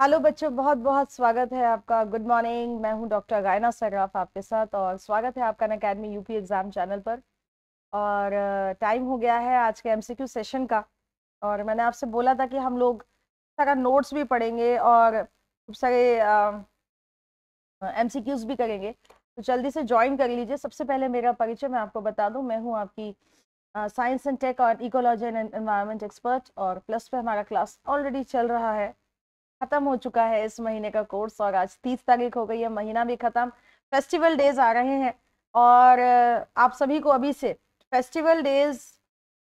hello बच्चों बहुत बहुत स्वागत है आपका गुड मॉर्निंग मैं हूं डॉक्टर गायना सर्राफ आपके साथ और स्वागत है आपका अकेडमी यूपी एग्ज़ाम चैनल पर और टाइम हो गया है आज के एमसीक्यू सेशन का और मैंने आपसे बोला था कि हम लोग सारा नोट्स भी पढ़ेंगे और खूब सारे एमसीक्यूज़ भी करेंगे तो जल्दी से ज्वाइन कर लीजिए सबसे पहले मेरा परिचय मैं आपको बता दूँ मैं हूँ आपकी साइंस एंड टेक और इकोलॉजी एंड एनवायरमेंट एक्सपर्ट और प्लस पे हमारा क्लास ऑलरेडी चल रहा है खत्म हो चुका है इस महीने का कोर्स और आज तीस तारीख हो गई है महीना भी खत्म फेस्टिवल डेज आ रहे हैं और आप सभी को अभी से फेस्टिवल डेज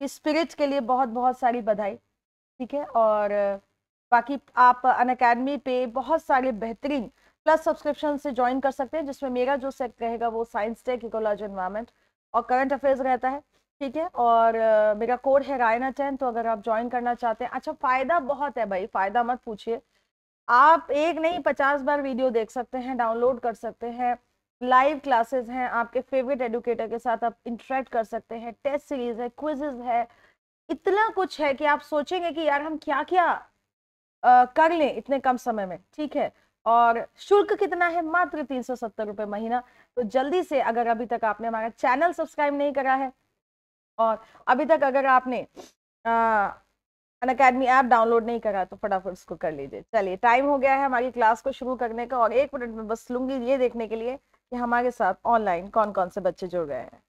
की स्पिरिट के लिए बहुत बहुत सारी बधाई ठीक है और बाकी आप अन अकेडमी पे बहुत सारे बेहतरीन प्लस सब्सक्रिप्शन से ज्वाइन कर सकते हैं जिसमें मेरा जो सेक्ट रहेगा वो साइंस टेक इकोलॉजी इन्वायरमेंट और करंट अफेयर्स रहता है ठीक है और मेरा कोड है रायना टेन तो अगर आप ज्वाइन करना चाहते हैं अच्छा फ़ायदा बहुत है भाई फ़ायदा मत पूछिए आप एक नहीं पचास बार वीडियो देख सकते हैं डाउनलोड कर सकते हैं लाइव क्लासेस हैं आपके फेवरेट एडुकेटर के साथ आप इंटरेक्ट कर सकते हैं टेस्ट सीरीज है क्विजेज है इतना कुछ है कि आप सोचेंगे कि यार हम क्या क्या आ, कर लें इतने कम समय में ठीक है और शुल्क कितना है मात्र तीन सौ सत्तर रुपये महीना तो जल्दी से अगर अभी तक आपने हमारा चैनल सब्सक्राइब नहीं करा है और अभी तक अगर आपने आ, अकेडमी ऐप डाउनलोड नहीं करा तो फटाफट उसको कर लीजिए चलिए टाइम हो गया है हमारी क्लास को शुरू करने का और एक मिनट में बस लूंगी ये देखने के लिए कि हमारे साथ ऑनलाइन कौन कौन से बच्चे जुड़ गए हैं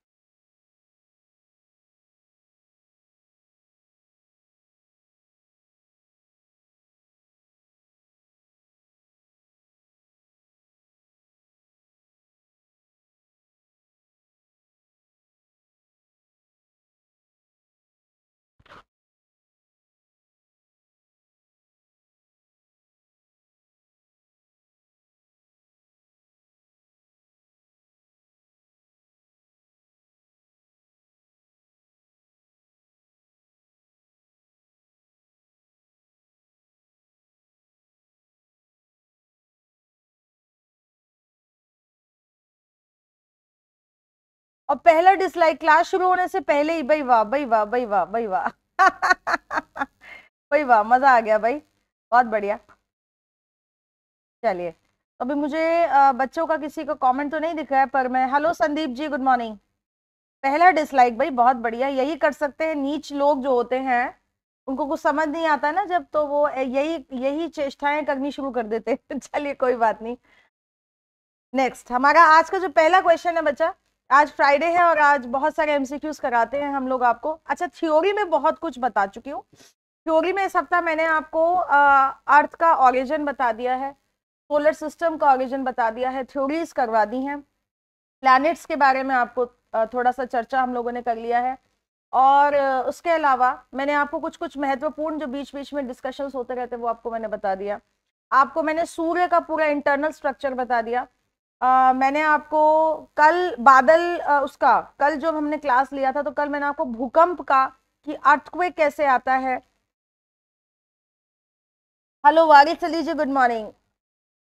और पहला डिसलाइक क्लास शुरू होने से पहले ही भाई वाह भाई वाह भाई वाह भाई वाह भाई वाह मज़ा आ गया भाई बहुत बढ़िया चलिए तो अभी मुझे बच्चों का किसी का कमेंट तो नहीं दिखा है पर मैं hello Sandeep ji good morning पहला डिसलाइक भाई बहुत बढ़िया यही कर सकते हैं नीच लोग जो होते हैं उनको कुछ समझ नहीं आता ना जब तो वो यही यही चेष्टाएं करनी शुरू कर देते हैं चलिए कोई बात नहीं नेक्स्ट हमारा आज का जो पहला क्वेश्चन है बच्चा आज फ्राइडे है और आज बहुत सारे एमसीक्यूज कराते हैं हम लोग आपको अच्छा थ्योरी में बहुत कुछ बता चुकी हूँ थ्योरी में इस हफ्ता मैंने आपको अर्थ का ऑरिजन बता दिया है सोलर सिस्टम का ऑरिजन बता दिया है थ्योरीज करवा दी हैं प्लैनेट्स के बारे में आपको थोड़ा सा चर्चा हम लोगों ने कर लिया है और उसके अलावा मैंने आपको कुछ कुछ महत्वपूर्ण जो बीच बीच में डिस्कशंस होते रहते वो आपको मैंने बता दिया आपको मैंने सूर्य का पूरा इंटरनल स्ट्रक्चर बता दिया आ, मैंने आपको कल बादल आ, उसका कल जो हमने क्लास लिया था तो कल मैंने आपको भूकंप का कि अर्थक्वेक कैसे आता है हेलो वागिल सलीजी गुड मॉर्निंग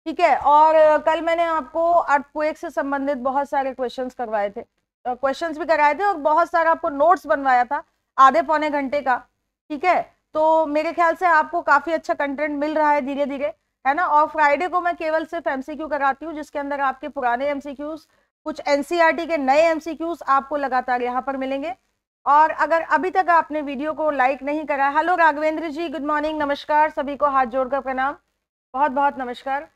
ठीक है और कल मैंने आपको अर्थक्वेक से संबंधित बहुत सारे क्वेश्चंस करवाए थे क्वेश्चंस भी कराए थे और बहुत सारा आपको नोट्स बनवाया था आधे पौने घंटे का ठीक है तो मेरे ख्याल से आपको काफ़ी अच्छा कंटेंट मिल रहा है धीरे धीरे है ना और फ्राइडे को मैं केवल सिर्फ एमसीक्यू कराती हूँ जिसके अंदर आपके पुराने एमसीक्यूज कुछ एनसीईआरटी e के नए एमसीक्यूज आपको लगातार यहाँ पर मिलेंगे और अगर अभी तक आपने वीडियो को लाइक नहीं करा hello Raghavendra ji good morning नमस्कार सभी को हाथ जोड़कर प्रणाम बहुत बहुत नमस्कार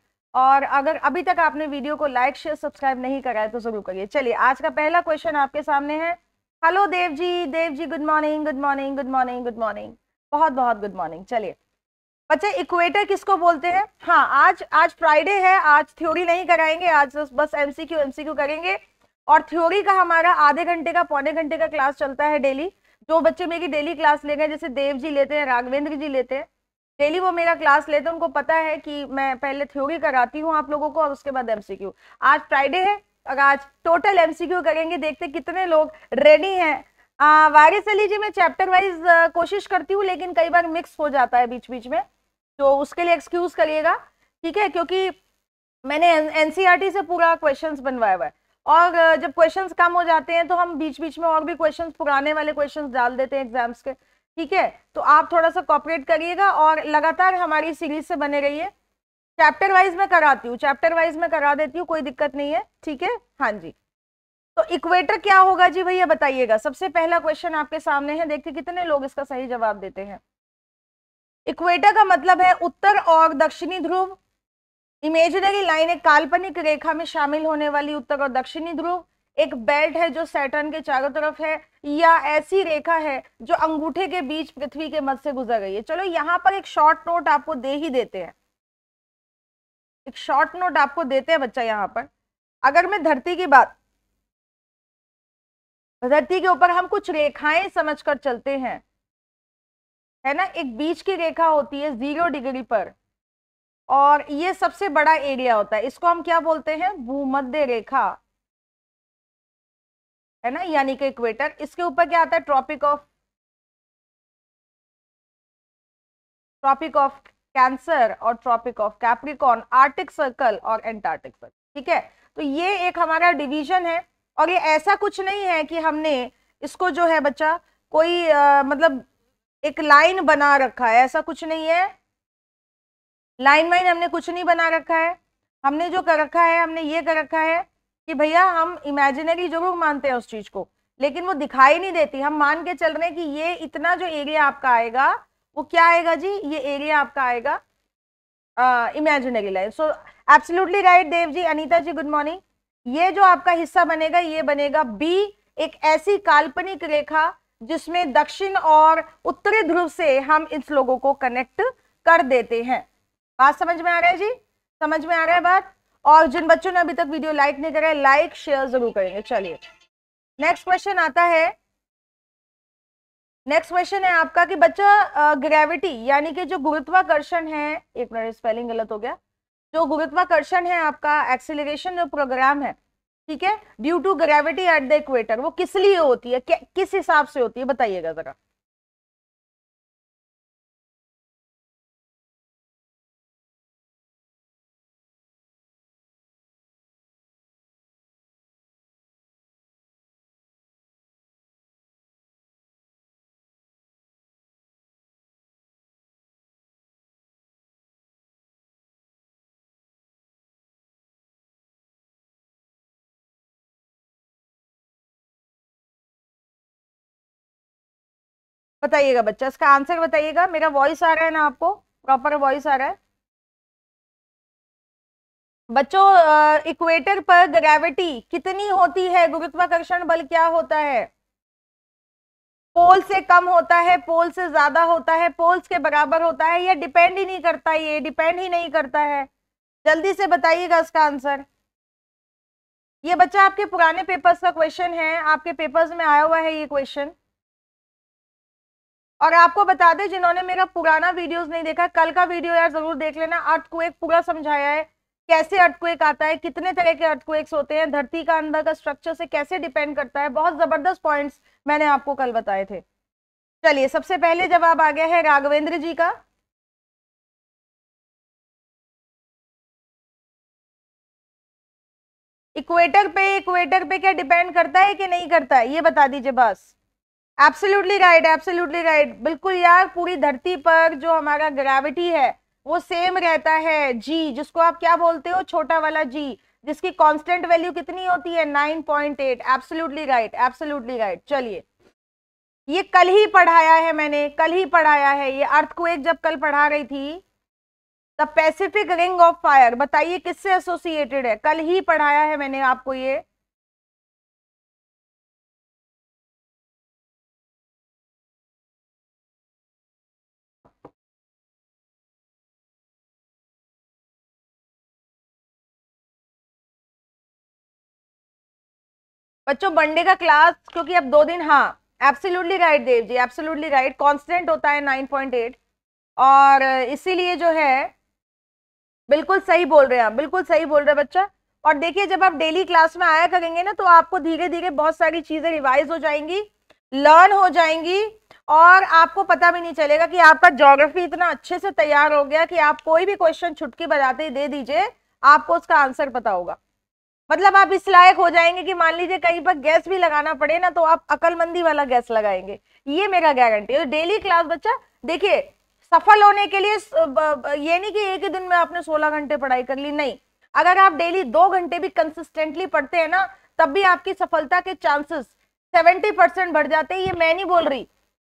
और अगर अभी तक आपने वीडियो को लाइक शेयर सब्सक्राइब नहीं करा है तो जरूर करिए चलिए आज का पहला क्वेश्चन आपके सामने है hello Dev ji Dev ji good morning good morning good morning good morning बहुत बहुत गुड मॉर्निंग चलिए बच्चे अच्छा, इक्वेटर किसको बोलते हैं हाँ आज आज फ्राइडे है आज थ्योरी नहीं कराएंगे आज बस एमसीक्यू एमसीक्यू करेंगे और थ्योरी का हमारा आधे घंटे का पौने घंटे का क्लास चलता है डेली जो बच्चे मेरी डेली क्लास ले गए जैसे देव जी लेते हैं राघवेंद्र जी लेते हैं डेली वो मेरा क्लास लेते हैं उनको पता है कि मैं पहले थ्योरी कराती हूँ आप लोगों को और उसके बाद एमसीक्यू आज फ्राइडे है और आज टोटल एमसीक्यू करेंगे देखते कितने लोग रेडी हैं वारिस अली जी मैं चैप्टर वाइज कोशिश करती हूँ लेकिन कई बार मिक्स हो जाता है बीच बीच में तो उसके लिए एक्सक्यूज करिएगा ठीक है क्योंकि मैंने एनसीईआरटी e से पूरा क्वेश्चंस बनवाया हुआ है और जब क्वेश्चंस कम हो जाते हैं तो हम बीच बीच में और भी क्वेश्चंस पुराने वाले क्वेश्चंस डाल देते हैं एग्जाम्स के ठीक है तो आप थोड़ा सा कॉपरेट करिएगा और लगातार हमारी सीरीज से बने रहिए चैप्टर वाइज में कराती हूँ चैप्टर वाइज में करा देती हूँ कोई दिक्कत नहीं है ठीक है हाँ जी तो इक्वेटर क्या होगा जी भैया बताइएगा सबसे पहला क्वेश्चन आपके सामने है देखते कितने लोग इसका सही जवाब देते हैं इक्वेटर का मतलब है उत्तर और दक्षिणी ध्रुव इमेजिनरी लाइन एक काल्पनिक रेखा में शामिल होने वाली उत्तर और दक्षिणी ध्रुव एक बेल्ट है जो सैटर्न के चारों तरफ है या ऐसी रेखा है जो अंगूठे के बीच पृथ्वी के मध्य से गुजर गई है चलो यहाँ पर एक शॉर्ट नोट आपको दे ही देते हैं एक शॉर्ट नोट आपको देते हैं बच्चा यहाँ पर अगर मैं धरती की बात धरती के ऊपर हम कुछ रेखाएं समझकर चलते हैं है ना एक बीच की रेखा होती है जीरो डिग्री पर और ये सबसे बड़ा एरिया होता है इसको हम क्या बोलते हैं भूमध्य रेखा है ना यानी कि इक्वेटर इसके ऊपर क्या आता है Tropic of Tropic of Cancer और Tropic of Capricorn Arctic Circle और एंटार्टिक सर्कल ठीक है तो ये एक हमारा डिवीजन है और ये ऐसा कुछ नहीं है कि हमने इसको जो है बच्चा कोई आ, मतलब एक लाइन बना रखा है ऐसा कुछ नहीं है लाइन वाइन हमने कुछ नहीं बना रखा है हमने जो कर रखा है हमने ये कर रखा है कि भैया हम इमेजिनरी जरूर मानते हैं उस चीज को लेकिन वो दिखाई नहीं देती हम मान के चल रहे हैं कि ये इतना जो एरिया आपका आएगा वो क्या आएगा जी ये एरिया आपका आएगा imaginary line so absolutely right Dev ji Anita ji good morning ये जो आपका हिस्सा बनेगा ये बनेगा बी एक ऐसी काल्पनिक रेखा जिसमें दक्षिण और उत्तरी ध्रुव से हम इन लोगों को कनेक्ट कर देते हैं बात समझ में आ रहा है जी समझ में आ रहा है बात और जिन बच्चों ने अभी तक वीडियो लाइक नहीं करा है लाइक शेयर जरूर करेंगे चलिए नेक्स्ट क्वेश्चन आता है नेक्स्ट क्वेश्चन है आपका कि बच्चा ग्रेविटी यानी कि जो गुरुत्वाकर्षण है एक मिनट स्पेलिंग गलत हो गया जो गुरुत्वाकर्षण है आपका एक्सिलेशन जो प्रोग्राम है ठीक है due to gravity at the equator वो किस लिए होती है किस हिसाब से होती है बताइएगा जरा बताइएगा बच्चा इसका आंसर बताइएगा मेरा वॉइस आ रहा है ना आपको प्रॉपर वॉइस आ रहा है बच्चों इक्वेटर पर ग्रेविटी कितनी होती है गुरुत्वाकर्षण बल क्या होता है पोल से कम होता है पोल से ज्यादा होता है पोल्स के बराबर होता है या डिपेंड ही नहीं करता ये डिपेंड ही नहीं करता है जल्दी से बताइएगा इसका आंसर ये बच्चा आपके पुराने पेपर्स का क्वेश्चन है आपके पेपर्स में आया हुआ है ये क्वेश्चन और आपको बता दें जिन्होंने मेरा पुराना वीडियोस नहीं देखा कल का वीडियो यार जरूर देख लेना एक पूरा समझाया है कैसे एक आता है कितने तरह के एक होते हैं धरती का अंदर का स्ट्रक्चर से कैसे डिपेंड करता है बहुत जबरदस्त पॉइंट्स मैंने आपको कल बताए थे चलिए सबसे पहले जवाब आ गया है राघवेंद्र जी का इक्वेटर पे इक्वेटर पे क्या डिपेंड करता है कि नहीं करता है ये बता दीजिए बस एब्सोल्युटली राइट एब्सोल्युटली राइट बिल्कुल यार पूरी धरती पर जो हमारा ग्रेविटी है वो सेम रहता है जी जिसको आप क्या बोलते हो छोटा वाला जी जिसकी कांस्टेंट वैल्यू कितनी होती है 9.8 point eight absolutely right absolutely right चलिए ये कल ही पढ़ाया है मैंने कल ही पढ़ाया है ये अर्थ को एक जब कल पढ़ा रही थी the Pacific Ring of Fire बताइए किससे एसोसिएटेड है कल ही पढ़ाया है मैंने आपको ये बच्चों मंडे का क्लास क्योंकि अब दो दिन हाँ absolutely right Dev ji absolutely right constant होता है नाइन पॉइंट एट और इसीलिए जो है बिल्कुल सही बोल रहे हैं आप बिल्कुल सही बोल रहे हैं बच्चा और देखिए जब आप डेली क्लास में आया करेंगे ना तो आपको धीरे धीरे बहुत सारी चीज़ें रिवाइज हो जाएंगी लर्न हो जाएंगी और आपको पता भी नहीं चलेगा कि आपका जोग्राफी इतना अच्छे से तैयार हो गया कि आप कोई भी क्वेश्चन छुटकी बजाते ही दे दीजिए आपको उसका आंसर पता होगा मतलब आप इस लायक हो जाएंगे कि मान लीजिए कहीं पर गैस भी लगाना पड़े ना तो आप अकलमंदी वाला गैस लगाएंगे ये मेरा गारंटी है डेली क्लास बच्चा देखिए सफल होने के लिए ये नहीं कि एक ही दिन में आपने 16 घंटे पढ़ाई कर ली नहीं अगर आप डेली दो घंटे भी कंसिस्टेंटली पढ़ते हैं ना तब भी आपकी सफलता के चांसेस सेवेंटी परसेंट बढ़ जाते हैं ये मैं नहीं बोल रही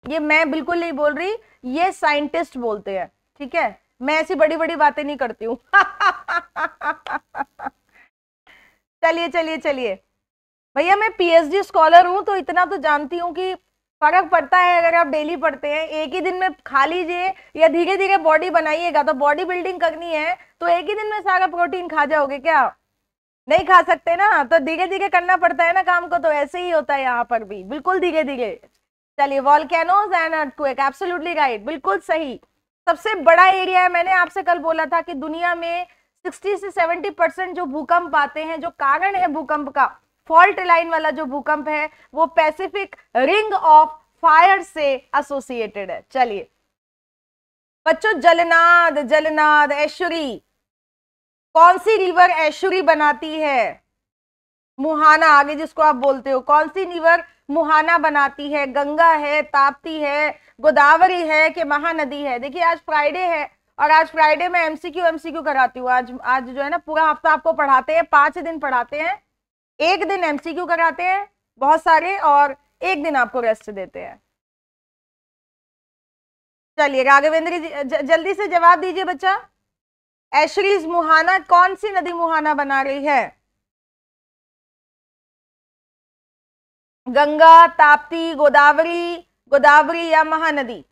ये मैं बिल्कुल नहीं बोल रही ये साइंटिस्ट बोलते हैं ठीक है मैं ऐसी बड़ी बड़ी बातें नहीं करती हूँ चलिए चलिए चलिए भैया मैं पीएचडी स्कॉलर हूँ तो इतना तो जानती हूँ कि फर्क पड़ता है अगर आप डेली पढ़ते हैं एक ही दिन में खा लीजिए या धीरे धीरे बॉडी बनाइएगा तो बॉडी बिल्डिंग करनी है तो एक ही दिन में सारा प्रोटीन खा जाओगे क्या नहीं खा सकते ना तो धीरे धीरे करना पड़ता है ना काम को तो ऐसे ही होता है यहाँ पर भी बिल्कुल धीरे धीरे चलिए volcanoes and earthquake absolutely right बिल्कुल सही सबसे बड़ा एरिया है मैंने आपसे कल बोला था कि दुनिया में 60 से सेवेंटी परसेंट जो भूकंप आते हैं जो कारण है भूकंप का फॉल्ट लाइन वाला जो भूकंप है वो पैसिफिक रिंग ऑफ फायर से एसोसिएटेड है चलिए बच्चों जलनाद जलनाद ऐश्वरी कौन सी रिवर ऐश्वरी बनाती है मुहाना आगे जिसको आप बोलते हो कौन सी रिवर मुहाना बनाती है गंगा है ताप्ती है गोदावरी है कि महानदी है देखिए आज फ्राइडे है और आज फ्राइडे में एमसीक्यू एमसीक्यू कराती हूँ आज आज जो है ना पूरा हफ्ता आपको पढ़ाते हैं पांच दिन पढ़ाते हैं एक दिन एमसीक्यू कराते हैं बहुत सारे और एक दिन आपको रेस्ट देते हैं चलिए राघवेंद्र जी ज, जल्दी से जवाब दीजिए बच्चा एशरीज मुहाना कौन सी नदी मुहाना बना रही है गंगा ताप्ती गोदावरी गोदावरी या महानदी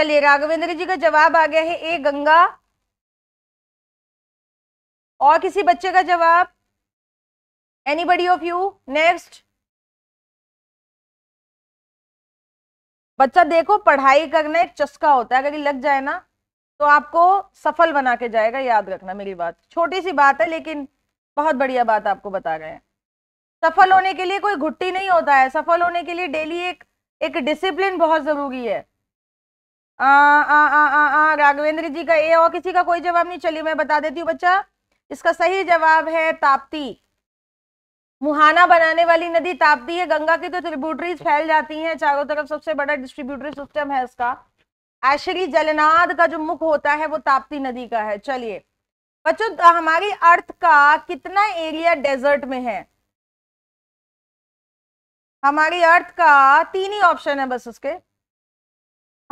चलिए राघवेंद्र जी का जवाब आ गया है ए गंगा और किसी बच्चे का जवाब anybody of you next बच्चा देखो पढ़ाई करना एक चस्का होता है अगर लग जाए ना तो आपको सफल बना के जाएगा याद रखना मेरी बात छोटी सी बात है लेकिन बहुत बढ़िया बात आपको बता रहे हैं सफल होने के लिए कोई घुट्टी नहीं होता है सफल होने के लिए डेली एक एक डिसिप्लिन बहुत ज़रूरी है राघवेंद्र जी का ए और किसी का कोई जवाब नहीं चलिए मैं बता देती हूँ बच्चा इसका सही जवाब है ताप्ती मुहाना बनाने वाली नदी ताप्ती है गंगा की तो ट्रिब्यूटरीज फैल जाती हैं चारों तरफ सबसे बड़ा डिस्ट्रीब्यूटरी सिस्टम है इसका ऐशरी जलनाद का जो मुख होता है वो ताप्ती नदी का है चलिए बच्चों हमारी अर्थ का कितना एरिया डेजर्ट में है हमारी अर्थ का तीन ही ऑप्शन है बस उसके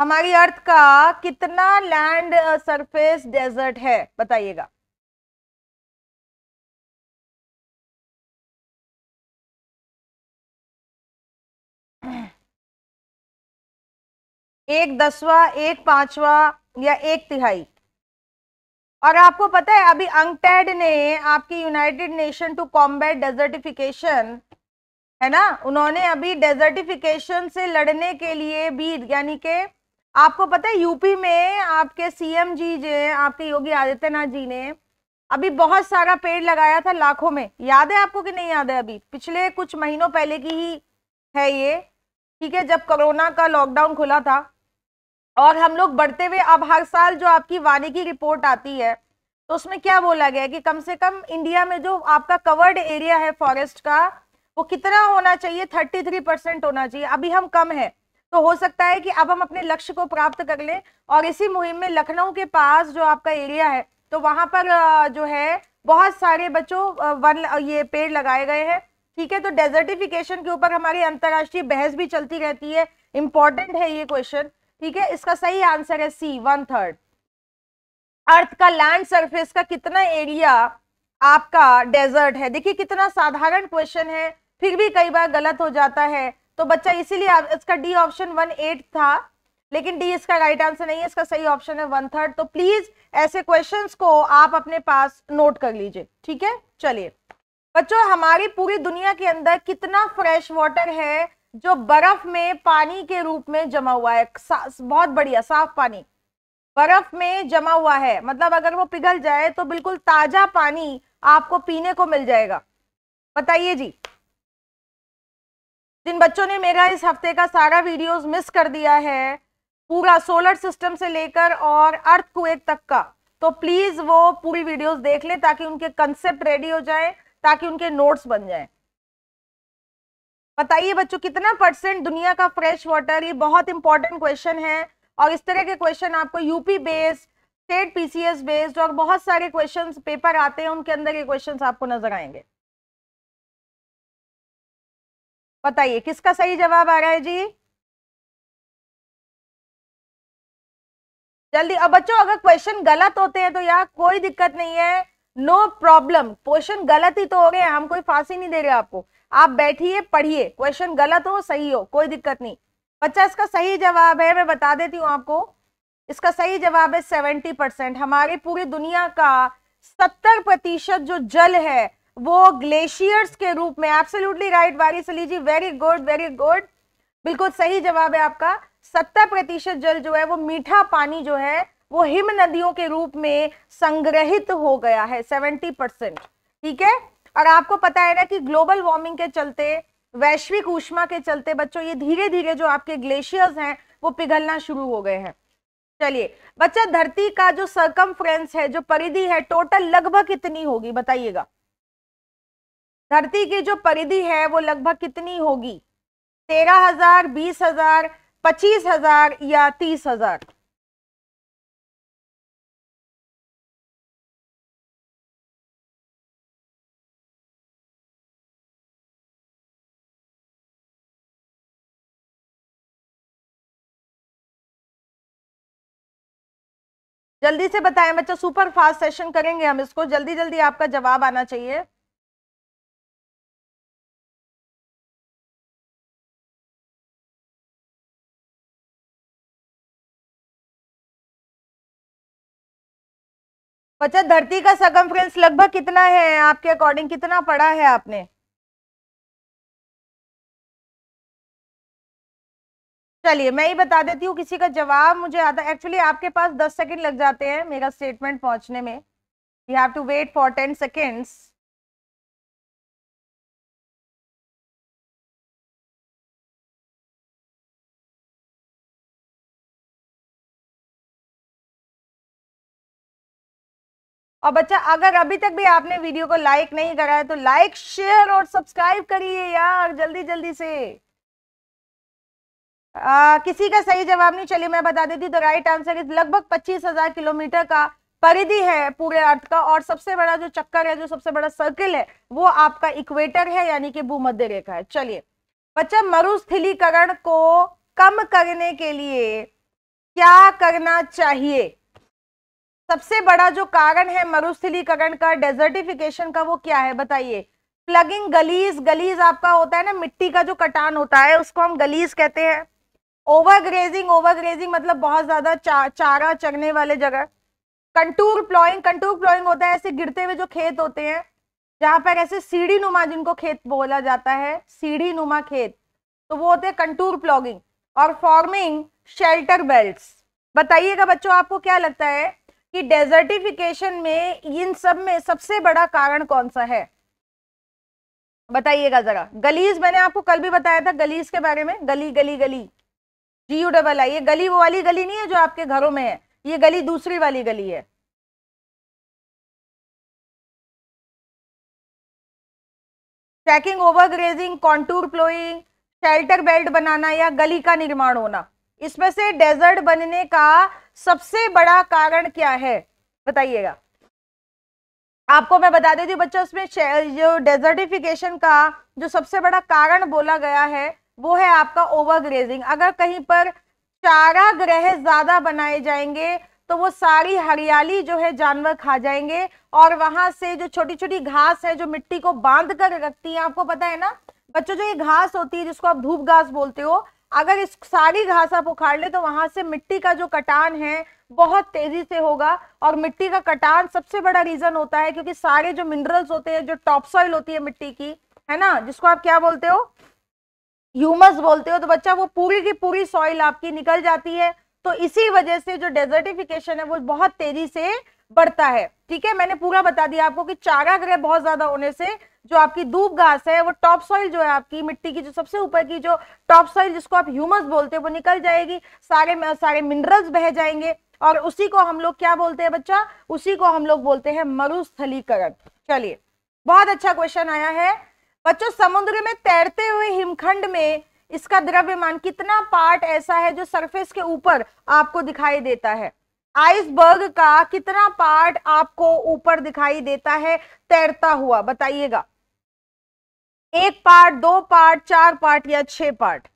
हमारी अर्थ का कितना लैंड सरफेस डेजर्ट है बताइएगा एक दसवा एक पांचवा या एक तिहाई और आपको पता है अभी अंगटेड ने आपकी United Nation to combat desertification है ना उन्होंने अभी डेजर्टिफिकेशन से लड़ने के लिए भी यानी के आपको पता है यूपी में आपके सीएम जी जो है आपके योगी आदित्यनाथ जी ने अभी बहुत सारा पेड़ लगाया था लाखों में याद है आपको कि नहीं याद है अभी पिछले कुछ महीनों पहले की ही है ये ठीक है जब कोरोना का लॉकडाउन खुला था और हम लोग बढ़ते हुए अब हर साल जो आपकी वाणी की रिपोर्ट आती है तो उसमें क्या बोला गया कि कम से कम इंडिया में जो आपका कवर्ड एरिया है फॉरेस्ट का वो कितना होना चाहिए थर्टी थ्री परसेंट होना चाहिए अभी हम कम है तो हो सकता है कि अब हम अपने लक्ष्य को प्राप्त कर लें और इसी मुहिम में लखनऊ के पास जो आपका एरिया है तो वहाँ पर जो है बहुत सारे बच्चों वन ये पेड़ लगाए गए हैं ठीक है तो डेजर्टिफिकेशन के ऊपर हमारी अंतर्राष्ट्रीय बहस भी चलती रहती है इंपॉर्टेंट है ये क्वेश्चन ठीक है इसका सही आंसर है सी वन थर्ड अर्थ का लैंड सरफेस का कितना एरिया आपका डेजर्ट है देखिए कितना साधारण क्वेश्चन है फिर भी कई बार गलत हो जाता है तो बच्चा इसीलिए इसका डी ऑप्शन वन एट था लेकिन डी इसका राइट आंसर नहीं है इसका सही ऑप्शन है वन थर्ड तो प्लीज ऐसे क्वेश्चंस को आप अपने पास नोट कर लीजिए ठीक है चलिए बच्चों हमारी पूरी दुनिया के अंदर कितना फ्रेश वाटर है जो बर्फ में पानी के रूप में जमा हुआ है बहुत बढ़िया साफ पानी बर्फ में जमा हुआ है मतलब अगर वो पिघल जाए तो बिल्कुल ताजा पानी आपको पीने को मिल जाएगा बताइए जी जिन बच्चों ने मेरा इस हफ्ते का सारा वीडियोस मिस कर दिया है पूरा सोलर सिस्टम से लेकर और अर्थ कुएक तक का तो प्लीज़ वो पूरी वीडियोस देख लें ताकि उनके कंसेप्ट रेडी हो जाए ताकि उनके नोट्स बन जाए बताइए बच्चों कितना परसेंट दुनिया का फ्रेश वाटर ये बहुत इंपॉर्टेंट क्वेश्चन है और इस तरह के क्वेश्चन आपको UP based state PCS based और बहुत सारे क्वेश्चंस पेपर आते हैं उनके अंदर ये क्वेश्चंस आपको नजर आएंगे बताइए किसका सही जवाब आ रहा है जी जल्दी अब बच्चों अगर क्वेश्चन गलत होते हैं तो यार कोई दिक्कत नहीं है नो प्रॉब्लम क्वेश्चन गलत ही तो हो गए हम कोई फांसी नहीं दे रहे आपको आप बैठिए पढ़िए क्वेश्चन गलत हो सही हो कोई दिक्कत नहीं बच्चा इसका सही जवाब है मैं बता देती हूँ आपको इसका सही जवाब है सेवेंटी परसेंट हमारे पूरी दुनिया का सत्तर प्रतिशत जो जल है वो ग्लेशियर्स के रूप में absolutely right Waris Ali ji very good very good बिल्कुल सही जवाब है आपका सत्तर प्रतिशत जल जो है वो मीठा पानी जो है वो हिम नदियों के रूप में संग्रहित हो गया है सेवेंटी परसेंट ठीक है और आपको पता है ना कि ग्लोबल वार्मिंग के चलते वैश्विक ऊष्मा के चलते बच्चों ये धीरे धीरे जो आपके ग्लेशियर्स हैं वो पिघलना शुरू हो गए हैं चलिए बच्चा धरती का जो सरकम है जो परिधि है टोटल लगभग कितनी होगी बताइएगा धरती की जो परिधि है वो लगभग कितनी होगी तेरह हजार बीस हजार पच्चीस हजार या तीस हजार जल्दी से बताएं बच्चा सुपर फास्ट सेशन करेंगे हम इसको जल्दी जल्दी आपका जवाब आना चाहिए बच्चा धरती का फ्रेंस लगभग कितना है आपके अकॉर्डिंग कितना पड़ा है आपने चलिए मैं ही बता देती हूँ किसी का जवाब मुझे आता एक्चुअली आपके पास दस सेकेंड लग जाते हैं मेरा स्टेटमेंट पहुंचने में you have to wait for ten seconds और बच्चा अगर अभी तक भी आपने वीडियो को लाइक नहीं करा है तो लाइक शेयर और सब्सक्राइब करिए यार जल्दी जल्दी से आ, किसी का सही जवाब नहीं चलिए मैं बता देती तो राइट आंसर इज लगभग पच्चीस हजार किलोमीटर का परिधि है पूरे अर्थ का और सबसे बड़ा जो चक्कर है जो सबसे बड़ा सर्किल है वो आपका इक्वेटर है यानी कि भूमध्य रेखा है चलिए बच्चा मरुस्थलीकरण को कम करने के लिए क्या करना चाहिए सबसे बड़ा जो कारण है मरुस्थलीकरण का डेजर्टिफिकेशन का वो क्या है बताइए प्लगिंग गलीज गलीज आपका होता है ना मिट्टी का जो कटान होता है उसको हम गलीज कहते हैं ओवर ग्रेजिंग ओवर ग्रेजिंग मतलब बहुत ज्यादा चा, चारा चरने वाले जगह कंटूर प्लॉइंग कंटूर प्लॉइंग होता है ऐसे गिरते हुए जो खेत होते हैं जहाँ पर ऐसे सीढ़ी नुमा जिनको खेत बोला जाता है सीढ़ी नुमा खेत तो वो होते हैं कंटूर प्लॉगिंग और फॉर्मिंग शेल्टर बेल्ट बताइएगा बच्चों आपको क्या लगता है कि डेजर्टिफिकेशन में इन सब में सबसे बड़ा कारण कौन सा है बताइएगा जरा गलीज मैंने आपको कल भी बताया था गलीज के बारे में गली गली गली जी यू डबल आई ये गली वो वाली गली नहीं है जो आपके घरों में है ये गली दूसरी वाली गली है checking overgrazing contour ploughing shelter belt बनाना या गली का निर्माण होना इसमें से डेजर्ट बनने का सबसे बड़ा कारण क्या है बताइएगा आपको मैं बता देती हूँ बच्चों उसमें जो डेजर्टिफिकेशन का जो सबसे बड़ा कारण बोला गया है वो है आपका ओवरग्रेजिंग अगर कहीं पर चारा ग्रह ज्यादा बनाए जाएंगे तो वो सारी हरियाली जो है जानवर खा जाएंगे और वहां से जो छोटी छोटी घास है जो मिट्टी को बांध कर रखती है आपको पता है ना बच्चों जो ये घास होती है जिसको आप धूप घास बोलते हो अगर इस सारी घास आप उखाड़ ले तो वहां से मिट्टी का जो कटान है बहुत तेजी से होगा और मिट्टी का कटान सबसे बड़ा रीजन होता है क्योंकि सारे जो मिनरल्स होते हैं जो टॉप सॉइल होती है मिट्टी की है ना जिसको आप क्या बोलते हो ह्यूमस बोलते हो तो बच्चा वो पूरी की पूरी सॉइल आपकी निकल जाती है तो इसी वजह से जो डेजर्टिफिकेशन है वो बहुत तेजी से बढ़ता है ठीक है मैंने पूरा बता दिया आपको कि चारा ग्रह बहुत ज्यादा होने से जो आपकी दूब घास है वो टॉप सॉइल जो है आपकी मिट्टी की जो सबसे ऊपर की जो टॉप सॉइल जिसको आप ह्यूमस बोलते हैं वो निकल जाएगी सारे सारे मिनरल्स बह जाएंगे और उसी को हम लोग क्या बोलते हैं बच्चा उसी को हम लोग बोलते हैं मरुस्थलीकरण चलिए बहुत अच्छा क्वेश्चन आया है बच्चों समुद्र में तैरते हुए हिमखंड में इसका द्रव्यमान कितना पार्ट ऐसा है जो सरफेस के ऊपर आपको दिखाई देता है आइसबर्ग का कितना पार्ट आपको ऊपर दिखाई देता है तैरता हुआ बताइएगा एक पार्ट दो पार्ट चार पार्ट या छह पार्ट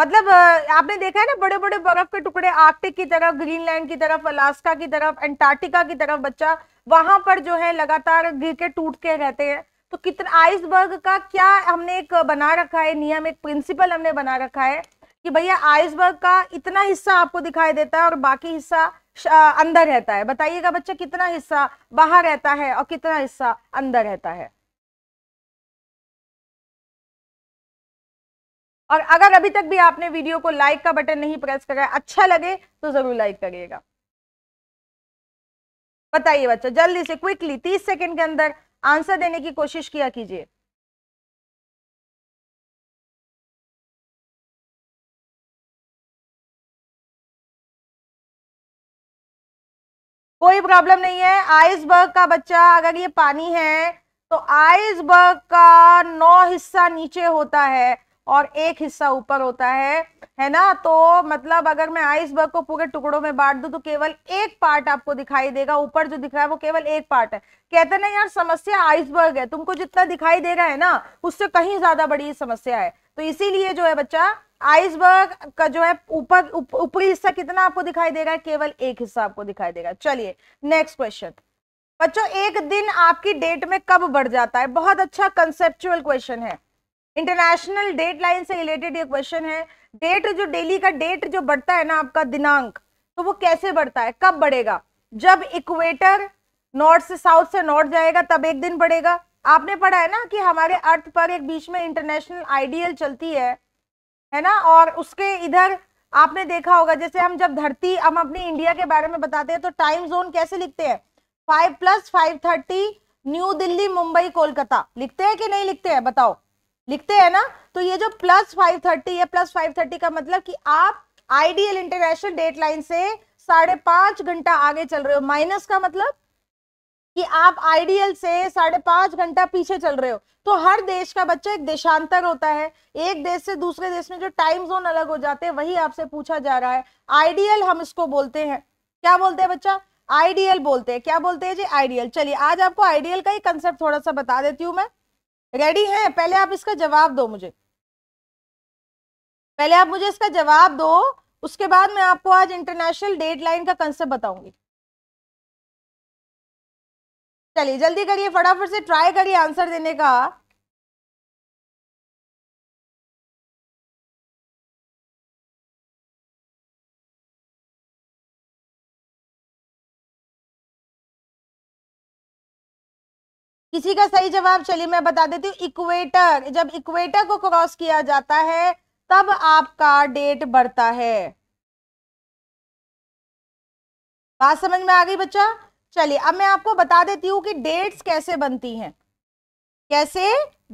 मतलब आपने देखा है ना बड़े बड़े बर्फ के टुकड़े आर्कटिक की तरफ ग्रीनलैंड की तरफ अलास्का की तरफ एंटार्क्टिका की तरफ बच्चा वहां पर जो है लगातार गिर के टूट के रहते हैं तो कितना आइसबर्ग का क्या हमने एक बना रखा है नियम एक प्रिंसिपल हमने बना रखा है कि भैया आइसबर्ग का इतना हिस्सा आपको दिखाई देता है और बाकी हिस्सा अंदर रहता है बताइएगा बच्चा कितना हिस्सा बाहर रहता है और कितना हिस्सा अंदर रहता है और अगर अभी तक भी आपने वीडियो को लाइक का बटन नहीं प्रेस करा अच्छा लगे तो जरूर लाइक करिएगा बताइए बच्चा जल्दी से क्विकली तीस सेकेंड के अंदर आंसर देने की कोशिश किया कीजिए कोई प्रॉब्लम नहीं है आइसबर्ग का बच्चा अगर ये पानी है तो आइसबर्ग का नौ हिस्सा नीचे होता है और एक हिस्सा ऊपर होता है है ना तो मतलब अगर मैं आइसबर्ग को पूरे टुकड़ों में बांट दू तो केवल एक पार्ट आपको दिखाई देगा ऊपर जो दिख रहा है वो केवल एक पार्ट है कहते ना यार समस्या आइसबर्ग है तुमको जितना दिखाई दे रहा है ना उससे कहीं ज्यादा बड़ी समस्या है तो इसीलिए जो है बच्चा आइसबर्ग का जो है ऊपर ऊपरी हिस्सा कितना आपको दिखाई देगा केवल एक हिस्सा आपको दिखाई देगा चलिए नेक्स्ट क्वेश्चन बच्चों एक दिन आपकी डेट में कब बढ़ जाता है बहुत अच्छा कंसेप्चुअल क्वेश्चन है इंटरनेशनल डेट लाइन से रिलेटेड ये क्वेश्चन है डेट जो डेली का डेट जो बढ़ता है ना आपका दिनांक तो वो कैसे बढ़ता है कब बढ़ेगा जब इक्वेटर नॉर्थ से साउथ से नॉर्थ जाएगा तब एक दिन बढ़ेगा आपने पढ़ा है ना कि हमारे अर्थ पर एक बीच में इंटरनेशनल आइडियल चलती है है ना और उसके इधर आपने देखा होगा जैसे हम जब धरती हम अपनी इंडिया के बारे में बताते हैं तो टाइम जोन कैसे लिखते हैं five plus five thirty New Delhi Mumbai Kolkata लिखते हैं कि नहीं लिखते हैं बताओ लिखते हैं ना तो ये जो प्लस फाइव थर्टी है प्लस फाइव थर्टी का मतलब कि आप आइडियल इंटरनेशनल डेट लाइन से साढ़े पांच घंटा आगे चल रहे हो माइनस का मतलब कि आप आइडियल से साढ़े पांच घंटा पीछे चल रहे हो तो हर देश का बच्चा एक देशांतर होता है एक देश से दूसरे देश में जो टाइम जोन अलग हो जाते हैं वही आपसे पूछा जा रहा है आइडियल हम इसको बोलते हैं क्या बोलते हैं बच्चा आइडियल बोलते हैं क्या बोलते हैं जी आइडियल चलिए आज आपको आइडियल का ही कंसेप्ट थोड़ा सा बता देती हूँ मैं रेडी हैं पहले आप इसका जवाब दो मुझे पहले आप मुझे इसका जवाब दो उसके बाद मैं आपको आज इंटरनेशनल डेट लाइन का कंसेप्ट बताऊंगी चलिए जल्दी करिए फटाफट से ट्राई करिए आंसर देने का किसी का सही जवाब चलिए मैं बता देती हूँ इक्वेटर जब इक्वेटर को क्रॉस किया जाता है तब आपका डेट बढ़ता है बात समझ में आ गई बच्चा चलिए अब मैं आपको बता देती हूँ कि डेट्स कैसे बनती हैं कैसे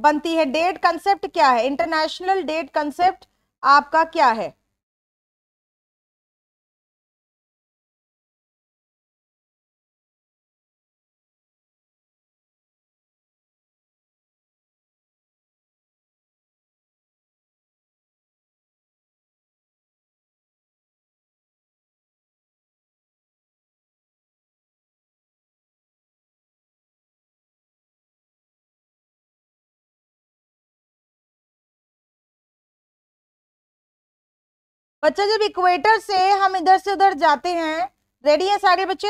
बनती है डेट कंसेप्ट क्या है इंटरनेशनल डेट कंसेप्ट आपका क्या है बच्चा जब इक्वेटर से हम इधर से उधर जाते हैं रेडी है सारे बच्चे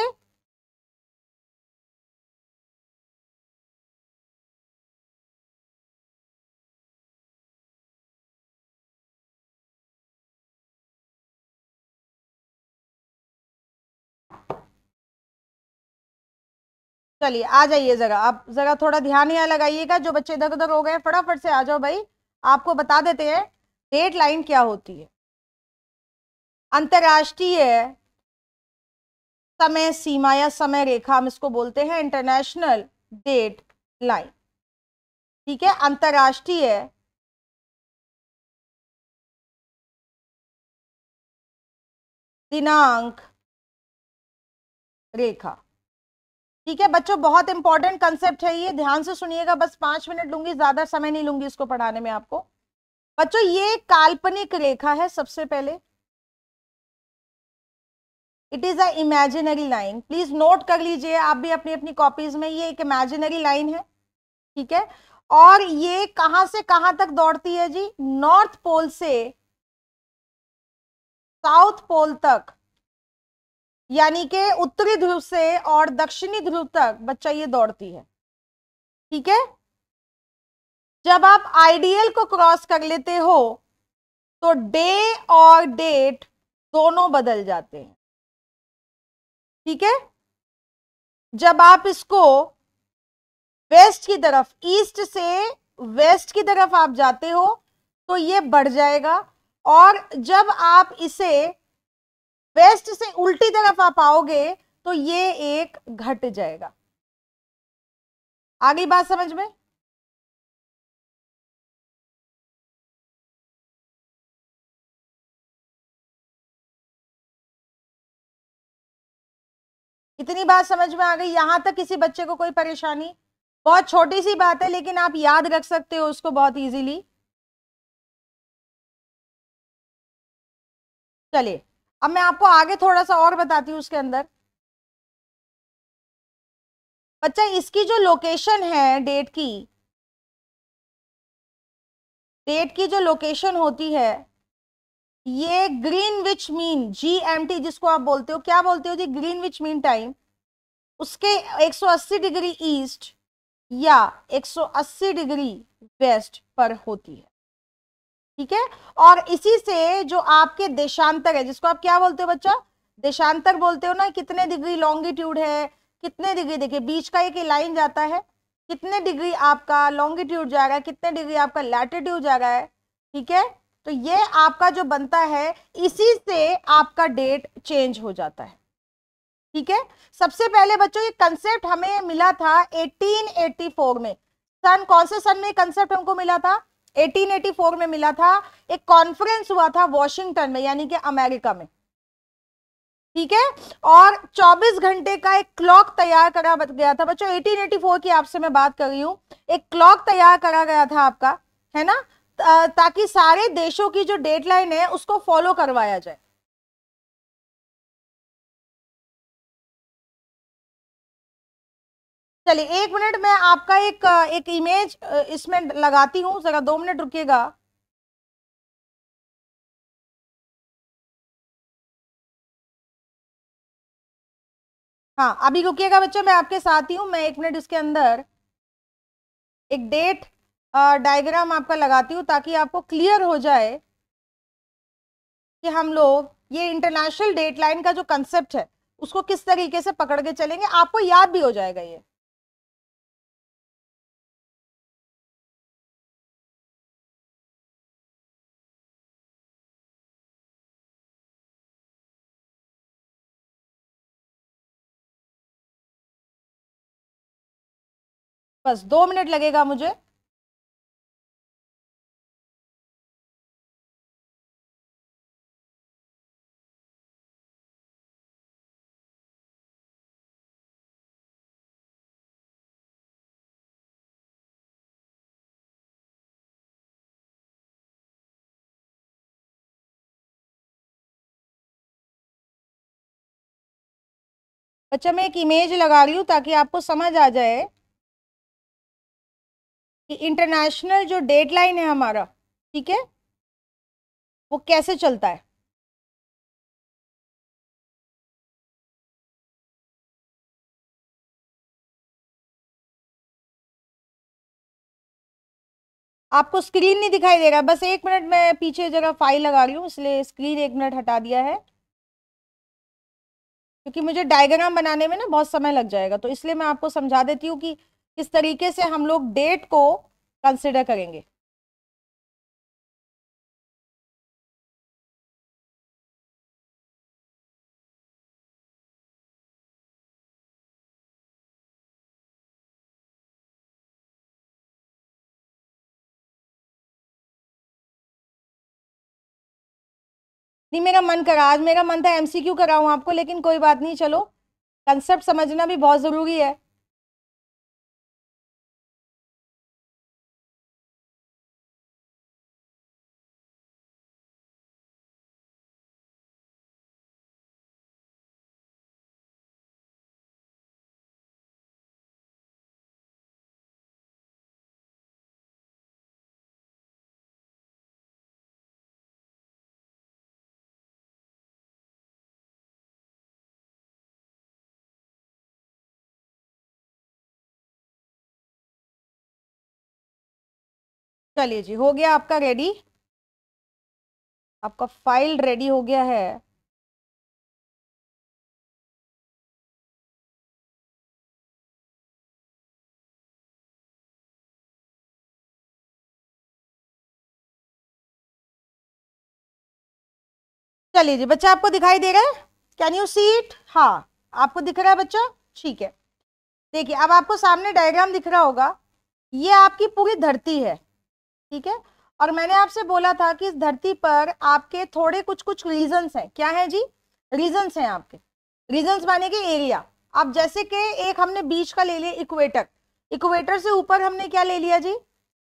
चलिए आ जाइए जरा आप जरा थोड़ा ध्यान यहाँ लगाइएगा जो बच्चे इधर उधर हो गए फटाफट से आ जाओ भाई आपको बता देते हैं डेट लाइन क्या होती है अंतर्राष्ट्रीय समय सीमा या समय रेखा हम इसको बोलते हैं इंटरनेशनल डेट लाइन ठीक है अंतर्राष्ट्रीय दिनांक रेखा ठीक है बच्चों बहुत इंपॉर्टेंट कंसेप्ट है ये ध्यान से सुनिएगा बस पांच मिनट लूंगी ज्यादा समय नहीं लूंगी इसको पढ़ाने में आपको बच्चों ये काल्पनिक रेखा है सबसे पहले it is a imaginary line please note कर लीजिए आप भी अपनी अपनी कॉपीज में ये एक इमेजिनरी लाइन है ठीक है और ये कहां से कहां तक दौड़ती है जी नॉर्थ पोल से साउथ पोल तक यानी के उत्तरी ध्रुव से और दक्षिणी ध्रुव तक बच्चा ये दौड़ती है ठीक है जब आप आइडियल को क्रॉस कर लेते हो तो डे और डेट दोनों बदल जाते हैं ठीक है जब आप इसको वेस्ट की तरफ ईस्ट से वेस्ट की तरफ आप जाते हो तो ये बढ़ जाएगा और जब आप इसे वेस्ट से उल्टी तरफ आप आओगे तो ये एक घट जाएगा आगे बात समझ में इतनी बात समझ में आ गई यहाँ तक किसी बच्चे को कोई परेशानी बहुत छोटी सी बात है लेकिन आप याद रख सकते हो उसको बहुत इजीली चलिए अब मैं आपको आगे थोड़ा सा और बताती हूँ उसके अंदर बच्चा इसकी जो लोकेशन है डेट की डेट की जो लोकेशन होती है ये Greenwich mean G M T जिसको आप बोलते हो क्या बोलते हो G Greenwich mean time उसके 180 डिग्री ईस्ट या 180 डिग्री वेस्ट पर होती है ठीक है और इसी से जो आपके देशांतर है जिसको आप क्या बोलते हो बच्चा देशांतर बोलते हो ना कितने डिग्री लॉन्गिट्यूड है कितने डिग्री देखिए बीच का एक लाइन जाता है कितने डिग्री आपका लॉन्गिट्यूड जा रहा है कितने डिग्री आपका लैटिट्यूड जा रहा है ठीक है तो ये आपका जो बनता है इसी से आपका डेट चेंज हो जाता है ठीक है सबसे पहले बच्चों ये कंसेप्ट हमें मिला था 1884 में सन कौन से सन में कंसेप्ट हमको मिला था 1884 में मिला था एक कॉन्फ्रेंस हुआ था वॉशिंगटन में यानी कि अमेरिका में ठीक है और 24 घंटे का एक क्लॉक तैयार करा गया था बच्चों 1884 की आपसे मैं बात कर रही हूँ एक क्लॉक तैयार करा गया था आपका है ना ताकि सारे देशों की जो डेडलाइन है उसको फॉलो करवाया जाए चलिए एक मिनट मैं आपका एक एक इमेज इसमें लगाती हूँ जरा दो मिनट रुकिएगा हाँ अभी रुकिएगा बच्चों मैं आपके साथ ही हूँ मैं एक मिनट इसके अंदर एक डेट डायग्राम आपका लगाती हूँ ताकि आपको क्लियर हो जाए कि हम लोग ये इंटरनेशनल डेट लाइन का जो कंसेप्ट है उसको किस तरीके से पकड़ के चलेंगे आपको याद भी हो जाएगा ये बस दो मिनट लगेगा मुझे अच्छा मैं एक इमेज लगा रही हूँ ताकि आपको समझ आ जाए कि इंटरनेशनल जो डेडलाइन है हमारा ठीक है वो कैसे चलता है आपको स्क्रीन नहीं दिखाई दे रहा बस एक मिनट मैं पीछे जगह फाइल लगा रही हूँ इसलिए स्क्रीन एक मिनट हटा दिया है क्योंकि मुझे डायग्राम बनाने में ना बहुत समय लग जाएगा तो इसलिए मैं आपको समझा देती हूँ कि किस तरीके से हम लोग डेट को कंसिडर करेंगे नहीं मेरा मन करा आज मेरा मन था एमसीक्यू कराऊँ आपको लेकिन कोई बात नहीं चलो कंसेप्ट समझना भी बहुत ज़रूरी है चलिए जी हो गया आपका रेडी आपका फाइल रेडी हो गया है चलिए जी बच्चा आपको दिखाई दे रहा है कैन यू सी इट हाँ आपको दिख रहा है बच्चा ठीक है देखिए अब आपको सामने डायग्राम दिख रहा होगा ये आपकी पूरी धरती है ठीक है और मैंने आपसे बोला था कि इस धरती पर आपके थोड़े कुछ कुछ रीजन्स हैं क्या है जी रीजन्स हैं आपके रीजन्स माने कि एरिया अब जैसे कि एक हमने बीच का ले लिया इक्वेटर इक्वेटर से ऊपर हमने क्या ले लिया जी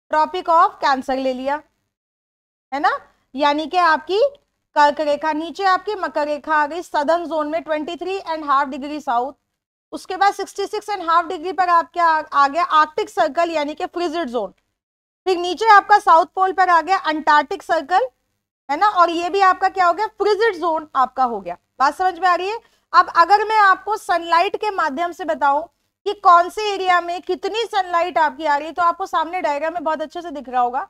ट्रॉपिक ऑफ कैंसर ले लिया है ना यानी कि आपकी कर्क रेखा नीचे आपकी मकर रेखा आ गई सदर्न जोन में twenty three and half degree south उसके बाद sixty six and half degree पर आप क्या आ गया आर्कटिक सर्कल यानी कि फ्रिजिड जोन फिर नीचे आपका साउथ पोल पर आ गया अंटार्कटिक सर्कल है ना और ये भी आपका क्या हो गया फ्रिजिड जोन आपका हो गया बात समझ में आ रही है अब अगर मैं आपको सनलाइट के माध्यम से बताऊं कि कौन से एरिया में कितनी सनलाइट आपकी आ रही है तो आपको सामने डायग्राम में बहुत अच्छे से दिख रहा होगा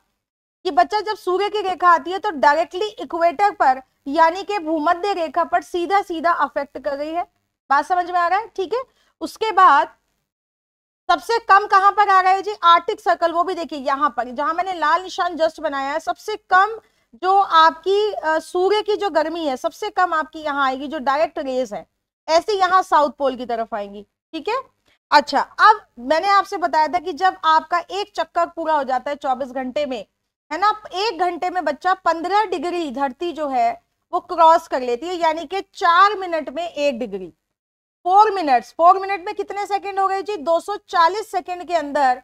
कि बच्चा जब सूर्य की रेखा आती है तो डायरेक्टली इक्वेटर पर यानी कि भूमध्य रेखा पर सीधा सीधा अफेक्ट कर रही है बात समझ में आ रहा है ठीक है उसके बाद सबसे कम कहां पर आ रहा है जी आर्टिक सर्कल वो भी देखिए यहाँ पर जहां मैंने लाल निशान जस्ट बनाया है सबसे कम जो आपकी सूर्य की जो गर्मी है सबसे कम आपकी यहाँ आएगी जो डायरेक्ट रेज है ऐसे यहाँ साउथ पोल की तरफ आएंगी ठीक है अच्छा अब मैंने आपसे बताया था कि जब आपका एक चक्कर पूरा हो जाता है चौबीस घंटे में है ना एक घंटे में बच्चा पंद्रह डिग्री धरती जो है वो क्रॉस कर लेती है यानी कि चार मिनट में एक degree four minutes four minute में कितने सेकंड हो गए जी 240 सेकंड के अंदर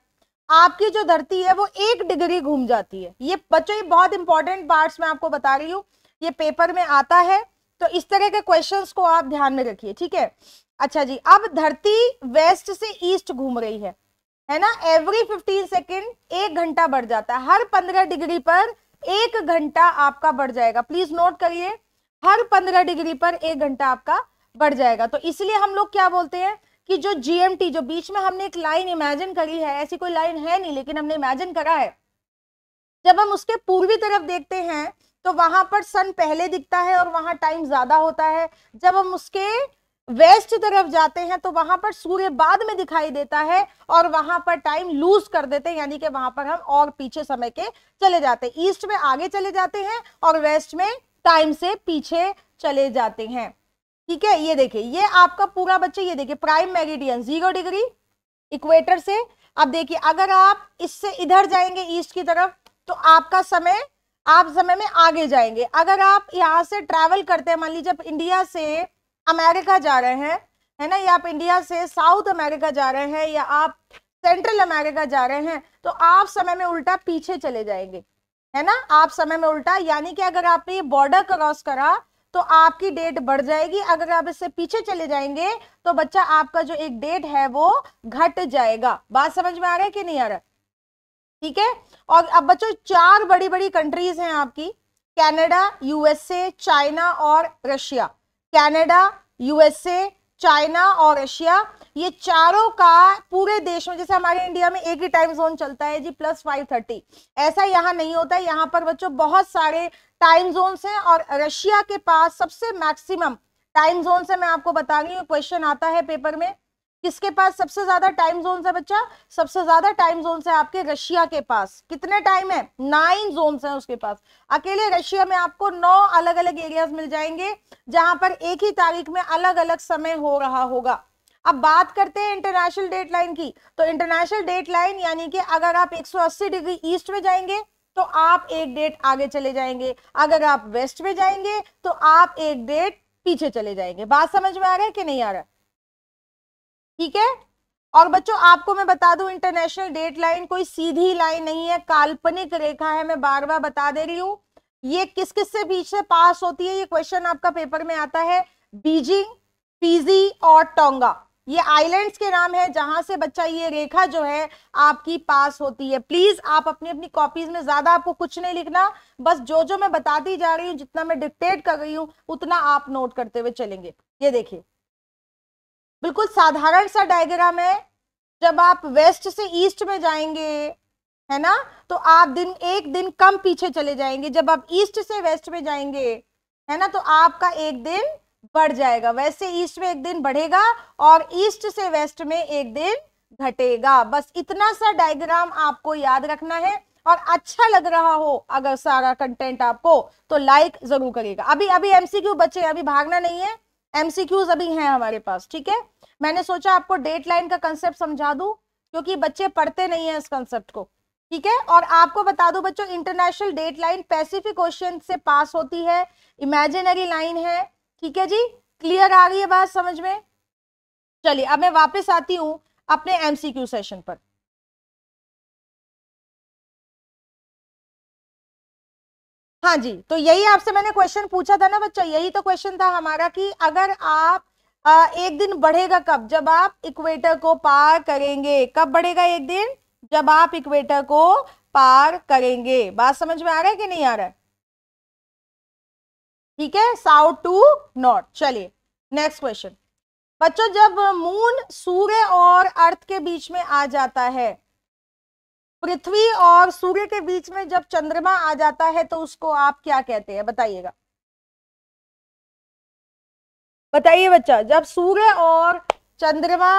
आपकी जो धरती है वो एक डिग्री घूम जाती है ये बच्चों ये बहुत इंपॉर्टेंट पार्ट्स मैं आपको बता रही हूँ ये पेपर में आता है तो इस तरह के क्वेश्चंस को आप ध्यान में रखिए ठीक है अच्छा जी अब धरती वेस्ट से ईस्ट घूम रही है है ना एवरी फिफ्टीन सेकेंड एक घंटा बढ़ जाता है हर पंद्रह डिग्री पर एक घंटा आपका बढ़ जाएगा प्लीज नोट करिए हर पंद्रह डिग्री पर एक घंटा आपका बढ़ जाएगा तो इसलिए हम लोग क्या बोलते हैं कि जो जीएमटी जो बीच में हमने एक लाइन इमेजिन करी है ऐसी कोई लाइन है नहीं लेकिन हमने इमेजिन करा है जब हम उसके पूर्वी तरफ देखते हैं तो वहां पर सन पहले दिखता है और वहां टाइम ज्यादा होता है जब हम उसके वेस्ट तरफ जाते हैं तो वहां पर सूर्य बाद में दिखाई देता है और वहां पर टाइम लूज कर देते हैं यानी कि वहां पर हम और पीछे समय के चले जाते हैं ईस्ट में आगे चले जाते हैं और वेस्ट में टाइम से पीछे चले जाते हैं ठीक है ये देखिए ये आपका पूरा बच्चे ये देखिए prime meridian zero degree equator से अब देखिए अगर आप इससे इधर जाएंगे ईस्ट की तरफ तो आपका समय आप समय में आगे जाएंगे अगर आप यहाँ से ट्रैवल करते हैं मान लीजिए आप इंडिया से अमेरिका जा रहे हैं है ना या आप इंडिया से साउथ अमेरिका जा रहे हैं या आप सेंट्रल अमेरिका जा रहे हैं तो आप समय में उल्टा पीछे चले जाएंगे है ना आप समय में उल्टा यानी कि अगर आपने ये बॉर्डर क्रॉस करा तो आपकी डेट बढ़ जाएगी अगर आप इससे पीछे चले जाएंगे तो बच्चा आपका जो एक डेट है वो घट जाएगा बात समझ में आ रहा है कि नहीं आ रहा ठीक है और अब बच्चों चार बड़ी बड़ी कंट्रीज हैं आपकी कनाडा यूएसए चाइना और रशिया कनाडा यूएसए चाइना और रशिया ये चारों का पूरे देश में जैसे हमारे इंडिया में एक ही टाइम जोन चलता है जी प्लस फाइव थर्टी ऐसा यहाँ नहीं होता है यहाँ पर बच्चों बहुत सारे टाइम जोन्स हैं और रशिया के पास सबसे मैक्सिमम टाइम जोन से मैं आपको बता रही हूँ क्वेश्चन आता है पेपर में किसके पास सबसे ज्यादा टाइम जोन है बच्चा सबसे ज्यादा टाइम जोन है आपके रशिया के पास कितने टाइम है नाइन जोन है उसके पास अकेले रशिया में आपको नौ अलग अलग एरियाज मिल जाएंगे जहां पर एक ही तारीख में अलग अलग समय हो रहा होगा अब बात करते हैं इंटरनेशनल डेट लाइन की तो इंटरनेशनल डेट लाइन यानी कि अगर आप 180 डिग्री ईस्ट में जाएंगे तो आप एक डेट आगे चले जाएंगे अगर आप वेस्ट में जाएंगे तो आप एक डेट पीछे चले जाएंगे बात समझ में आ रहा है कि नहीं आ रहा है ठीक है और बच्चों आपको मैं बता दूं इंटरनेशनल डेट लाइन कोई सीधी लाइन नहीं है काल्पनिक रेखा है मैं बार बार बता दे रही हूँ ये किस किस से बीच से पास होती है ये क्वेश्चन आपका पेपर में आता है बीजिंग फीजी और टोंगा ये आइलैंड्स के नाम है जहां से बच्चा ये रेखा जो है आपकी पास होती है प्लीज आप अपनी अपनी कॉपीज में ज्यादा आपको कुछ नहीं लिखना बस जो जो मैं बताती जा रही हूँ जितना मैं डिक्टेट कर रही हूँ उतना आप नोट करते हुए चलेंगे ये देखिए बिल्कुल साधारण सा डायग्राम है जब आप वेस्ट से ईस्ट में जाएंगे है ना तो आप दिन एक दिन कम पीछे चले जाएंगे जब आप ईस्ट से वेस्ट में जाएंगे है ना तो आपका एक दिन बढ़ जाएगा वेस्ट से ईस्ट में एक दिन बढ़ेगा और ईस्ट से वेस्ट में एक दिन घटेगा बस इतना सा डायग्राम आपको याद रखना है और अच्छा लग रहा हो अगर सारा कंटेंट आपको तो लाइक जरूर करेगा अभी अभी एमसीक्यू बचे अभी भागना नहीं है एमसीक्यूज अभी हैं हमारे पास ठीक है मैंने सोचा आपको डेट लाइन का कंसेप्ट समझा दू क्योंकि बच्चे पढ़ते नहीं है इस कंसेप्ट को ठीक है और आपको बता दू बच्चों international date line Pacific Ocean से पास होती है इमेजिनरी लाइन है ठीक है जी क्लियर आ रही है बात समझ में चलिए अब मैं वापस आती हूँ अपने एमसीक्यू सेशन पर हाँ जी तो यही आपसे मैंने क्वेश्चन पूछा था ना बच्चा यही तो क्वेश्चन था हमारा कि अगर आप आ, एक दिन बढ़ेगा कब जब आप इक्वेटर को पार करेंगे कब बढ़ेगा एक दिन जब आप इक्वेटर को पार करेंगे बात समझ में आ रहा है कि नहीं आ रहा है ठीक है साउथ टू नॉर्थ चलिए नेक्स्ट क्वेश्चन बच्चों जब मून सूर्य और अर्थ के बीच में आ जाता है पृथ्वी और सूर्य के बीच में जब चंद्रमा आ जाता है तो उसको आप क्या कहते हैं बताइएगा बताइए बच्चा जब सूर्य और चंद्रमा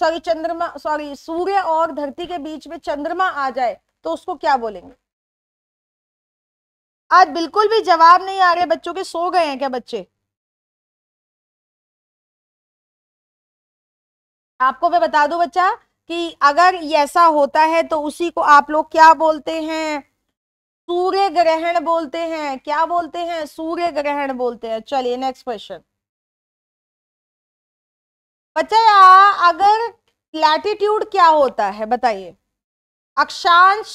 सॉरी चंद्रमा सॉरी सूर्य और धरती के बीच में चंद्रमा आ जाए तो उसको क्या बोलेंगे आज बिल्कुल भी जवाब नहीं आ रहे बच्चों के सो गए हैं क्या बच्चे आपको मैं बता दूं बच्चा कि अगर ऐसा होता है तो उसी को आप लोग क्या बोलते हैं सूर्य ग्रहण बोलते हैं क्या बोलते हैं सूर्य ग्रहण बोलते हैं चलिए नेक्स्ट क्वेश्चन बच्चा अगर लैटिट्यूड क्या होता है बताइए अक्षांश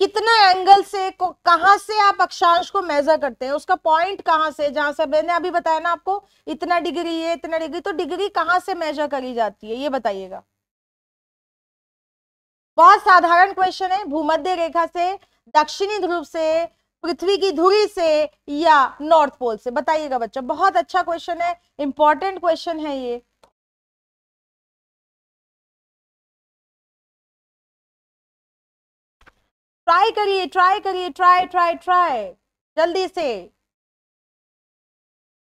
कितना एंगल से कहां से आप अक्षांश को मेजर करते हैं उसका पॉइंट कहाँ से जहां से मैंने अभी बताया ना आपको इतना डिग्री है इतना डिग्री तो डिग्री कहाँ से मेजर करी जाती है ये बताइएगा बहुत साधारण क्वेश्चन है भूमध्य रेखा से दक्षिणी ध्रुव से पृथ्वी की धुरी से या नॉर्थ पोल से बताइएगा बच्चों बहुत अच्छा क्वेश्चन है इंपॉर्टेंट क्वेश्चन है ये ट्राई करिए ट्राई करिए ट्राई ट्राई ट्राई जल्दी से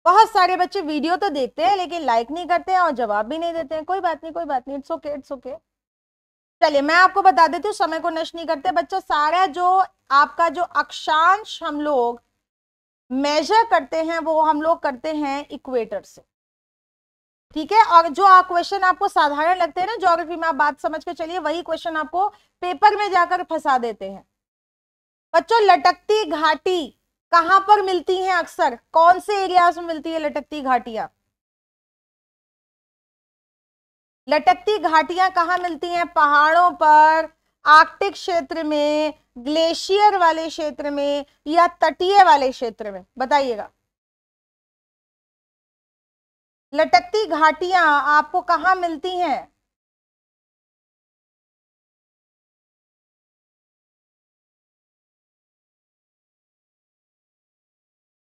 बहुत सारे बच्चे वीडियो तो देखते हैं लेकिन लाइक नहीं करते हैं और जवाब भी नहीं देते हैं कोई बात नहीं कोई बात नहीं इट्स ओके इट्स ओके चलिए मैं आपको बता देती हूँ समय को नष्ट नहीं करते बच्चा सारा जो आपका जो अक्षांश हम लोग मेजर करते हैं वो हम लोग करते हैं इक्वेटर से ठीक है और जो आप क्वेश्चन आपको साधारण लगते हैं ना ज्योग्राफी में आप बात समझ के चलिए वही क्वेश्चन आपको पेपर में जाकर फंसा देते हैं बच्चों लटकती घाटी कहाँ पर मिलती हैं अक्सर कौन से एरियाज में मिलती है लटकती घाटियां लटकती घाटियां कहाँ मिलती हैं पहाड़ों पर आर्कटिक क्षेत्र में ग्लेशियर वाले क्षेत्र में या तटीय वाले क्षेत्र में बताइएगा लटकती घाटियां आपको कहाँ मिलती हैं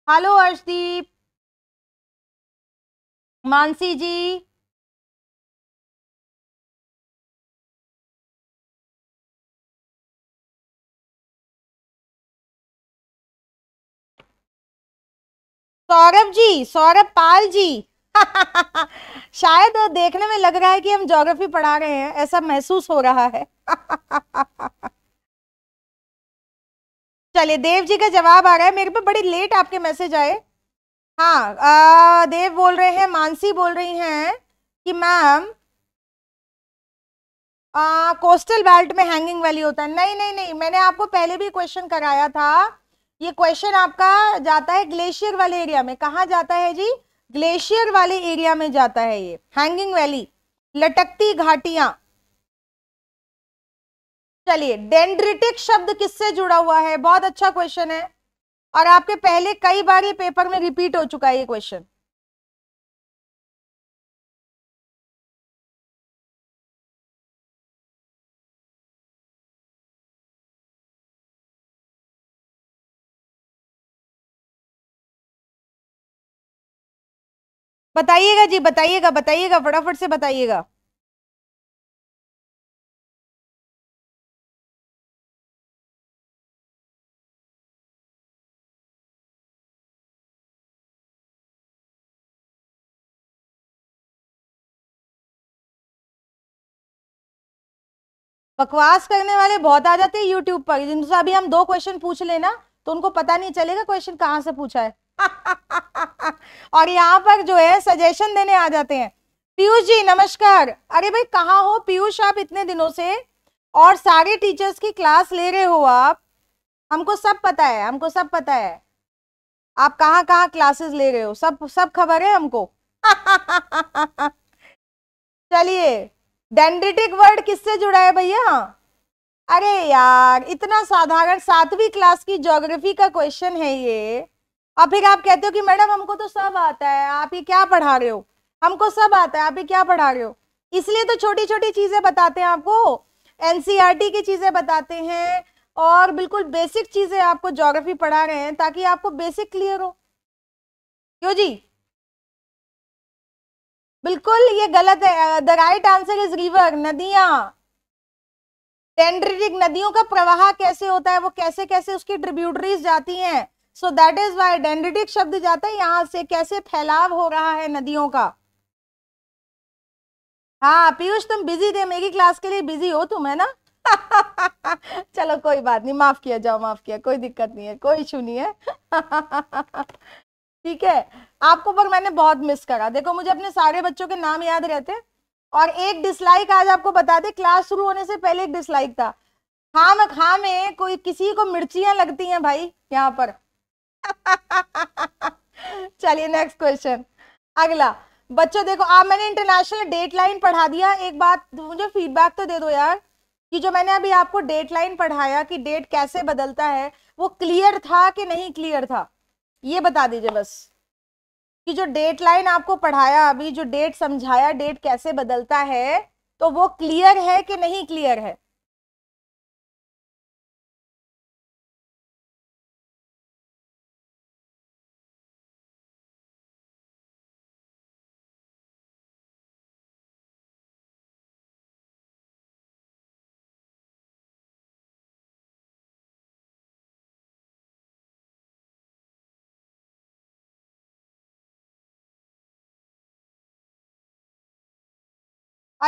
हेलो अर्शदीप मानसी जी सौरभ जी सौरभ पाल जी शायद देखने में लग रहा है कि हम ज्योग्राफी पढ़ा रहे हैं ऐसा महसूस हो रहा है चलिए देव जी का जवाब आ रहा है मेरे पे बड़ी लेट आपके मैसेज आए हाँ आ, देव बोल रहे हैं मानसी बोल रही हैं कि मैम कोस्टल बेल्ट में हैंगिंग वैली होता है नहीं नहीं नहीं मैंने आपको पहले भी क्वेश्चन कराया था ये क्वेश्चन आपका जाता है ग्लेशियर वाले एरिया में कहा जाता है जी ग्लेशियर वाले एरिया में जाता है ये हैंगिंग वैली लटकती घाटियां चलिए डेंड्रिटिक शब्द किससे जुड़ा हुआ है बहुत अच्छा क्वेश्चन है और आपके पहले कई बार ये पेपर में रिपीट हो चुका है ये क्वेश्चन बताइएगा जी बताइएगा बताइएगा फटाफट से बताइएगा बकवास करने वाले बहुत आ जाते हैं यूट्यूब पर जिनसे अभी हम दो क्वेश्चन पूछ लेना तो उनको पता नहीं चलेगा क्वेश्चन कहाँ से पूछा है और यहाँ पर जो है सजेशन देने आ जाते हैं पीयूष जी नमस्कार अरे भाई कहाँ हो पीयूष आप इतने दिनों से और सारे टीचर्स की क्लास ले रहे हो आप हमको सब पता है हमको सब पता है आप कहाँ कहाँ क्लासेस ले रहे हो सब सब खबर है हमको चलिए डेंडेटिक वर्ड किससे जुड़ा है भैया अरे यार इतना साधारण सातवीं क्लास की ज्योग्राफी का क्वेश्चन है ये अब फिर आप कहते हो कि मैडम हमको तो सब आता है आप ये क्या पढ़ा रहे हो हमको सब आता है आप ये क्या पढ़ा रहे हो इसलिए तो छोटी छोटी चीज़ें बताते हैं आपको एनसीईआरटी e की चीज़ें बताते हैं और बिल्कुल बेसिक चीज़ें आपको जोग्राफी पढ़ा रहे हैं ताकि आपको बेसिक क्लियर हो क्यों जी बिल्कुल ये गलत है the right answer is river नदिया टेंड्रिटिक नदियों का प्रवाह कैसे होता है वो कैसे कैसे उसकी ट्रिब्यूटरीज जाती हैं so that is why dendritic शब्द जाता है यहां से कैसे फैलाव हो रहा है नदियों का हाँ पीयूष तुम बिजी थे मेरी क्लास के लिए बिजी हो तुम है ना चलो कोई बात नहीं माफ किया जाओ माफ किया कोई दिक्कत नहीं है कोई इशू नहीं है ठीक है आपको पर मैंने बहुत मिस करा देखो मुझे अपने सारे बच्चों के नाम याद रहते हैं और एक डिसलाइक आज आपको बता दे क्लास शुरू होने से पहले एक डिसलाइक था हाँ खाम खा में कोई किसी को मिर्चियां लगती हैं भाई यहाँ पर चलिए नेक्स्ट क्वेश्चन अगला बच्चों देखो आप मैंने इंटरनेशनल डेट लाइन पढ़ा दिया एक बात मुझे फीडबैक तो दे दो यार कि जो मैंने अभी आपको डेट लाइन पढ़ाया कि डेट कैसे बदलता है वो क्लियर था कि नहीं क्लियर था ये बता दीजिए बस कि जो डेट लाइन आपको पढ़ाया अभी जो डेट समझाया डेट कैसे बदलता है तो वो क्लियर है कि नहीं क्लियर है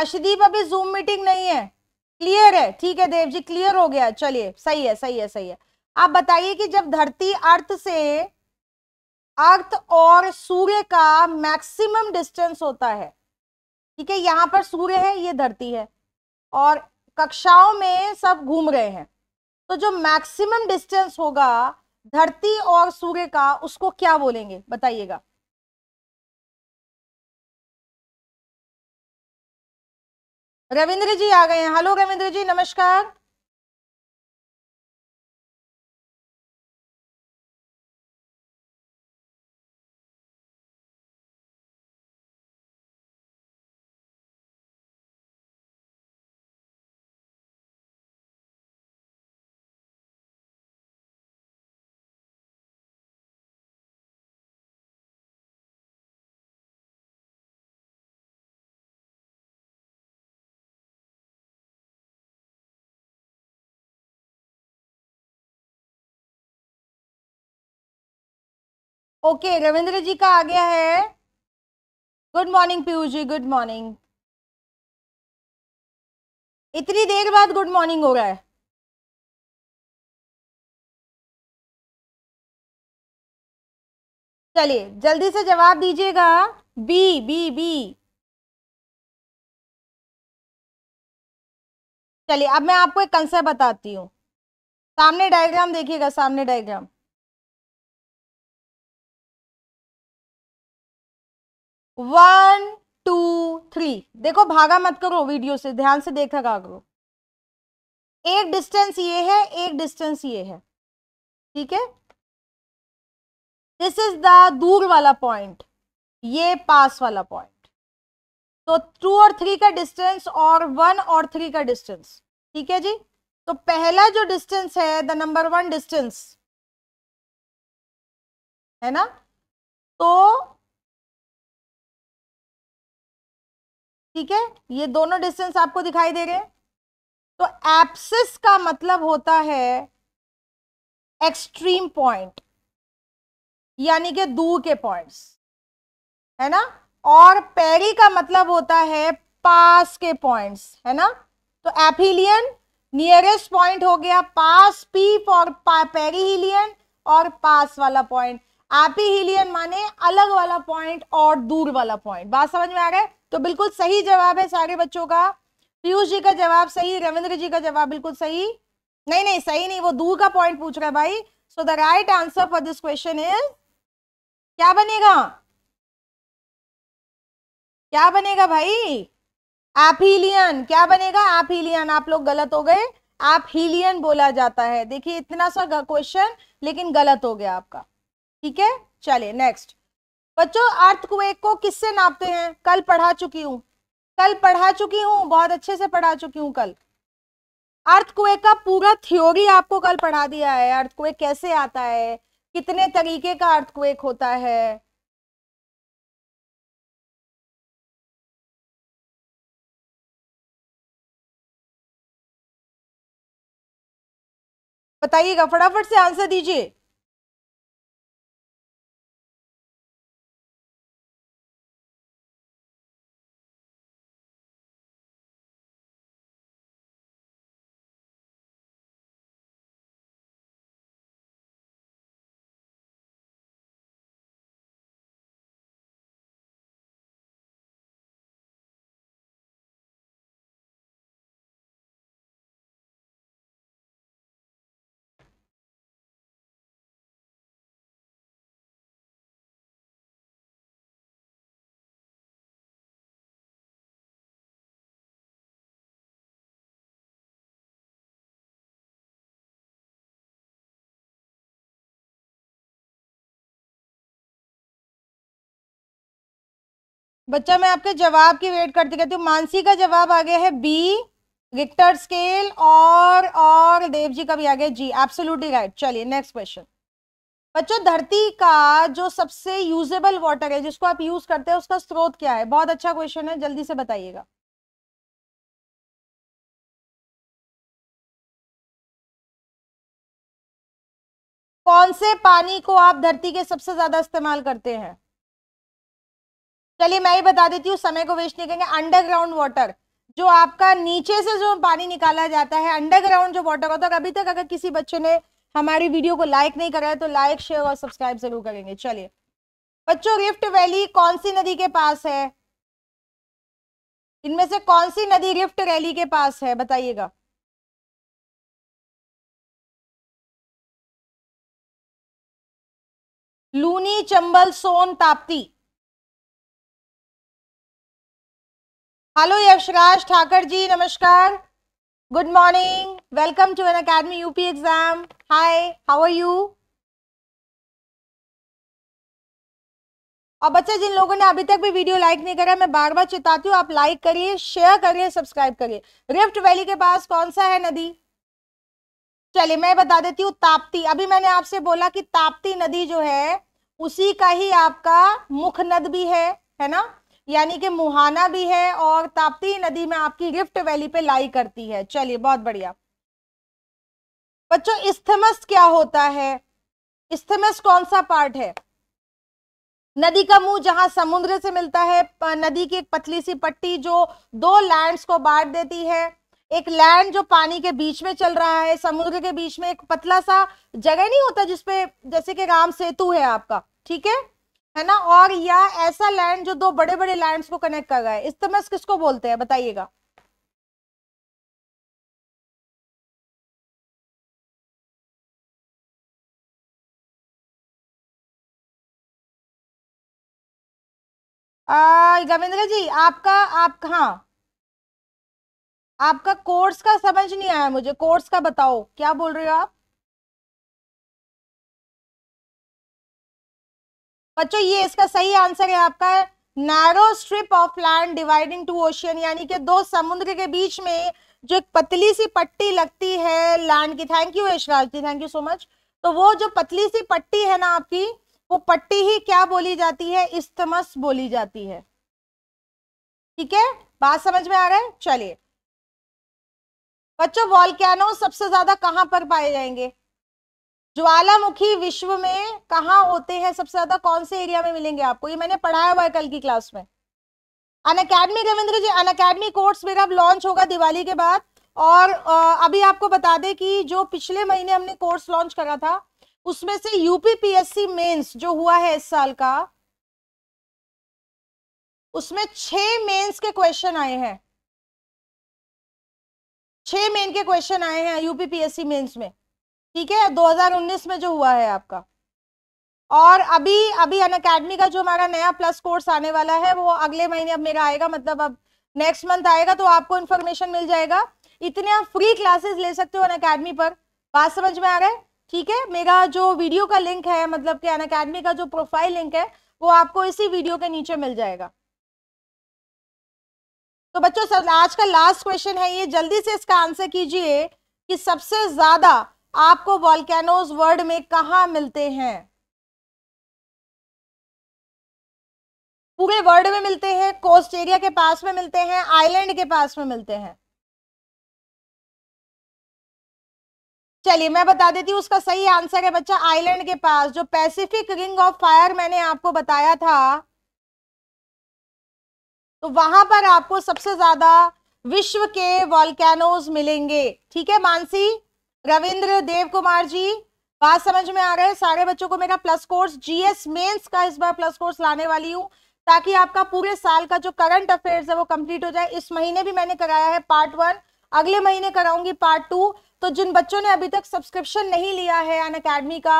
अशदीप अभी जूम मीटिंग नहीं है क्लियर है ठीक है देव जी क्लियर हो गया चलिए सही है सही है सही है आप बताइए कि जब धरती अर्थ से अर्थ और सूर्य का मैक्सिमम डिस्टेंस होता है ठीक है यहाँ पर सूर्य है ये धरती है और कक्षाओं में सब घूम रहे हैं तो जो मैक्सिमम डिस्टेंस होगा धरती और सूर्य का उसको क्या बोलेंगे बताइएगा रविंद्र जी आ गए हैं हेलो रविंद्र जी नमस्कार ओके रविंद्र जी का आ गया है good morning Piyush ji good morning इतनी देर बाद गुड मॉर्निंग हो रहा है चलिए जल्दी से जवाब दीजिएगा बी बी बी चलिए अब मैं आपको एक कंसेप्ट बताती हूँ सामने डायग्राम देखिएगा सामने डायग्राम वन टू थ्री देखो भागा मत करो वीडियो से ध्यान से देखा करो एक डिस्टेंस ये है एक डिस्टेंस ये है ठीक है दिस इज द दूर वाला पॉइंट ये पास वाला पॉइंट तो टू और थ्री का डिस्टेंस और वन और थ्री का डिस्टेंस ठीक है जी तो पहला जो डिस्टेंस है द नंबर वन डिस्टेंस है ना तो ठीक है ये दोनों डिस्टेंस आपको दिखाई दे रहे हैं तो एप्सिस का मतलब होता है एक्सट्रीम पॉइंट यानी कि दूर के पॉइंट्स है ना और पेरी का मतलब होता है पास के पॉइंट्स है ना तो एपिलियन नियरेस्ट पॉइंट हो गया पास पीप और पेरी और पास वाला पॉइंट एपीहिलियन माने अलग वाला पॉइंट और दूर वाला पॉइंट बात समझ में आ रहा है तो बिल्कुल सही जवाब है सारे बच्चों का पीयूष जी का जवाब सही रविंद्र जी का जवाब बिल्कुल सही नहीं नहीं सही नहीं वो दूर का पॉइंट पूछ रहा है भाई so the right answer for this question is क्या बनेगा क्या बनेगा भाई एपिलियन क्या बनेगा हीलियन आप लोग गलत हो गए आप हीलियन बोला जाता है देखिए इतना सा क्वेश्चन लेकिन गलत हो गया आपका ठीक है चलिए नेक्स्ट बच्चों अर्थक्वेक को किससे नापते हैं कल पढ़ा चुकी हूँ कल पढ़ा चुकी हूँ बहुत अच्छे से पढ़ा चुकी हूँ कल अर्थक्वेक का पूरा थ्योरी आपको कल पढ़ा दिया है अर्थक्वेक कैसे आता है कितने तरीके का अर्थक्वेक होता है बताइएगा फटाफट से आंसर दीजिए बच्चा मैं आपके जवाब की वेट करती कहती हूँ मानसी का जवाब आ गया है बी रिक्टर स्केल और और देव जी का भी आ गया जी एब्सोल्युटली राइट चलिए नेक्स्ट क्वेश्चन बच्चों धरती का जो सबसे यूजेबल वाटर है जिसको आप यूज करते हैं उसका स्रोत क्या है बहुत अच्छा क्वेश्चन है जल्दी से बताइएगा कौन से पानी को आप धरती के सबसे ज्यादा इस्तेमाल करते हैं चलिए मैं ही बता देती हूँ समय को वेस्ट नहीं करेंगे अंडरग्राउंड वाटर जो आपका नीचे से जो पानी निकाला जाता है अंडरग्राउंड जो वाटर होता है अभी तक अगर किसी बच्चे ने हमारी वीडियो को लाइक नहीं करा है तो लाइक शेयर और सब्सक्राइब जरूर करेंगे चलिए बच्चों रिफ्ट वैली कौन सी नदी के पास है इनमें से कौन सी नदी रिफ्ट वैली के पास है बताइएगा लूनी चंबल सोन ताप्ती हेलो यशराज ठाकर जी नमस्कार good morning welcome to Unacademy UP exam hi how are you और बच्चा जिन लोगों ने अभी तक भी वीडियो लाइक नहीं करा मैं बार बार चिताती हूँ आप लाइक करिए शेयर करिए सब्सक्राइब करिए रिफ्ट वैली के पास कौन सा है नदी चलिए मैं बता देती हूँ ताप्ती अभी मैंने आपसे बोला कि ताप्ती नदी जो है उसी का ही आपका मुख नद भी है है ना यानी कि मुहाना भी है और ताप्ती नदी में आपकी रिफ्ट वैली पे लाई करती है चलिए बहुत बढ़िया बच्चों इस्थमस क्या होता है इस्थमस कौन सा पार्ट है नदी का मुंह जहां समुद्र से मिलता है नदी की एक पतली सी पट्टी जो दो लैंड्स को बांट देती है एक लैंड जो पानी के बीच में चल रहा है समुद्र के बीच में एक पतला सा जगह नहीं होता जिसपे जैसे कि राम सेतु है आपका ठीक है है ना और या ऐसा लैंड जो दो बड़े बड़े लैंड्स को कनेक्ट कर रहा है इस्तमस तो किसको बोलते हैं बताइएगा रविंद्र जी आपका आप हाँ आपका कोर्स का समझ नहीं आया मुझे कोर्स का बताओ क्या बोल रहे हो आप बच्चों ये इसका सही आंसर है आपका narrow strip of land dividing two ocean यानी कि दो समुद्र के बीच में जो एक पतली सी पट्टी लगती है लैंड की thank you Yashraj ji thank you so much तो वो जो पतली सी पट्टी है ना आपकी वो पट्टी ही क्या बोली जाती है इस्तमस बोली जाती है ठीक है बात समझ में आ रहा है चलिए बच्चों वॉल सबसे ज्यादा कहाँ पर पाए जाएंगे ज्वालामुखी विश्व में कहा होते हैं सबसे ज्यादा कौन से एरिया में मिलेंगे आपको ये मैंने पढ़ाया हुआ है कल की क्लास में Unacademy Ravindra ji Unacademy course मेरा अब लॉन्च होगा दिवाली के बाद और अभी आपको बता दें कि जो पिछले महीने हमने कोर्स लॉन्च करा था उसमें से यूपीपीएससी मेंस जो हुआ है इस साल का उसमें छह मेंस के क्वेश्चन आए हैं छह मेन के क्वेश्चन आए हैं यूपीपीएससी मेंस में ठीक है 2019 में जो हुआ है आपका और अभी अभी अन अकेडमी का जो हमारा नया प्लस कोर्स आने वाला है वो अगले महीने अब मेरा आएगा मतलब अब नेक्स्ट मंथ आएगा तो आपको इन्फॉर्मेशन मिल जाएगा इतने आप फ्री क्लासेस ले सकते हो अन अकेडमी पर बात समझ में आ रहा है ठीक है मेरा जो वीडियो का लिंक है मतलब कि अन अकेडमी का जो प्रोफाइल लिंक है वो आपको इसी वीडियो के नीचे मिल जाएगा तो बच्चों सर आज का लास्ट क्वेश्चन है ये जल्दी से इसका आंसर कीजिए कि सबसे ज्यादा आपको वॉलकैनोज वर्ड में कहा मिलते हैं पूरे वर्ल्ड में मिलते हैं कोस्ट एरिया के पास में मिलते हैं आइलैंड के पास में मिलते हैं चलिए मैं बता देती हूँ उसका सही आंसर है बच्चा आइलैंड के पास जो पैसिफिक रिंग ऑफ फायर मैंने आपको बताया था तो वहां पर आपको सबसे ज्यादा विश्व के वॉलकैनोज मिलेंगे ठीक है मानसी रविंद्र देव कुमार जी बात समझ में आ रहे हैं सारे बच्चों को मेरा प्लस कोर्स जीएस मेंस का इस बार प्लस कोर्स लाने वाली हूँ ताकि आपका पूरे साल का जो करंट अफेयर्स है वो कंप्लीट हो जाए इस महीने भी मैंने कराया है पार्ट वन अगले महीने कराऊंगी पार्ट टू तो जिन बच्चों ने अभी तक सब्सक्रिप्शन नहीं लिया है अन अकेडमी का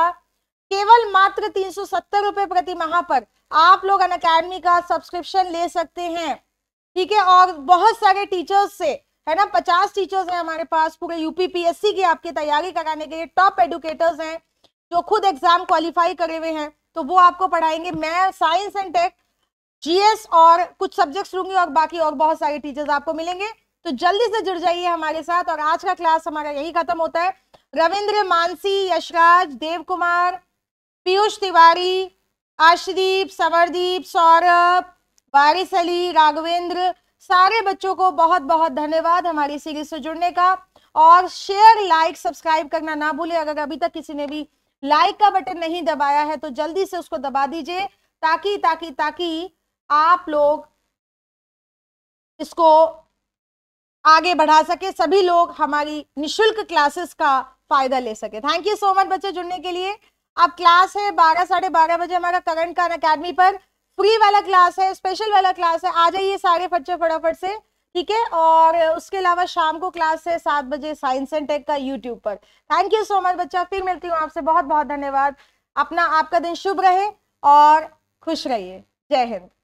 केवल मात्र तीन सौ प्रति माह पर आप लोग अन अकेडमी का सब्सक्रिप्शन ले सकते हैं ठीक है और बहुत सारे टीचर्स से है ना पचास टीचर्स हैं हमारे पास पूरे यूपीपीएससी की आपकी तैयारी कराने के लिए टॉप एडुकेटर्स हैं जो खुद एग्जाम क्वालिफाई करे हुए हैं तो वो आपको पढ़ाएंगे मैं साइंस एंड टेक जीएस और कुछ सब्जेक्ट्स लूंगी और बाकी और बहुत सारे टीचर्स आपको मिलेंगे तो जल्दी से जुड़ जाइए हमारे साथ और आज का क्लास हमारा यही खत्म होता है रविंद्र मानसी यशराज देव कुमार पीयूष तिवारी आशदीप सवरदीप सौरभ वारिस अली राघवेंद्र सारे बच्चों को बहुत बहुत धन्यवाद हमारी सीरीज से जुड़ने का और शेयर लाइक सब्सक्राइब करना ना भूले अगर अभी तक किसी ने भी लाइक का बटन नहीं दबाया है तो जल्दी से उसको दबा दीजिए ताकि ताकि ताकि आप लोग इसको आगे बढ़ा सके सभी लोग हमारी निशुल्क क्लासेस का फायदा ले सके थैंक यू सो मच बच्चे जुड़ने के लिए अब क्लास है बारह साढ़े बारह बजे हमारा करंट कान अकेडमी पर प्री वाला क्लास है स्पेशल वाला क्लास है आ जाइए सारे बच्चे फटाफट से ठीक है और उसके अलावा शाम को क्लास है सात बजे साइंस एंड टेक का यूट्यूब पर थैंक यू सो मच बच्चा फिर मिलती हूँ आपसे बहुत बहुत धन्यवाद अपना आपका दिन शुभ रहे और खुश रहिए जय हिंद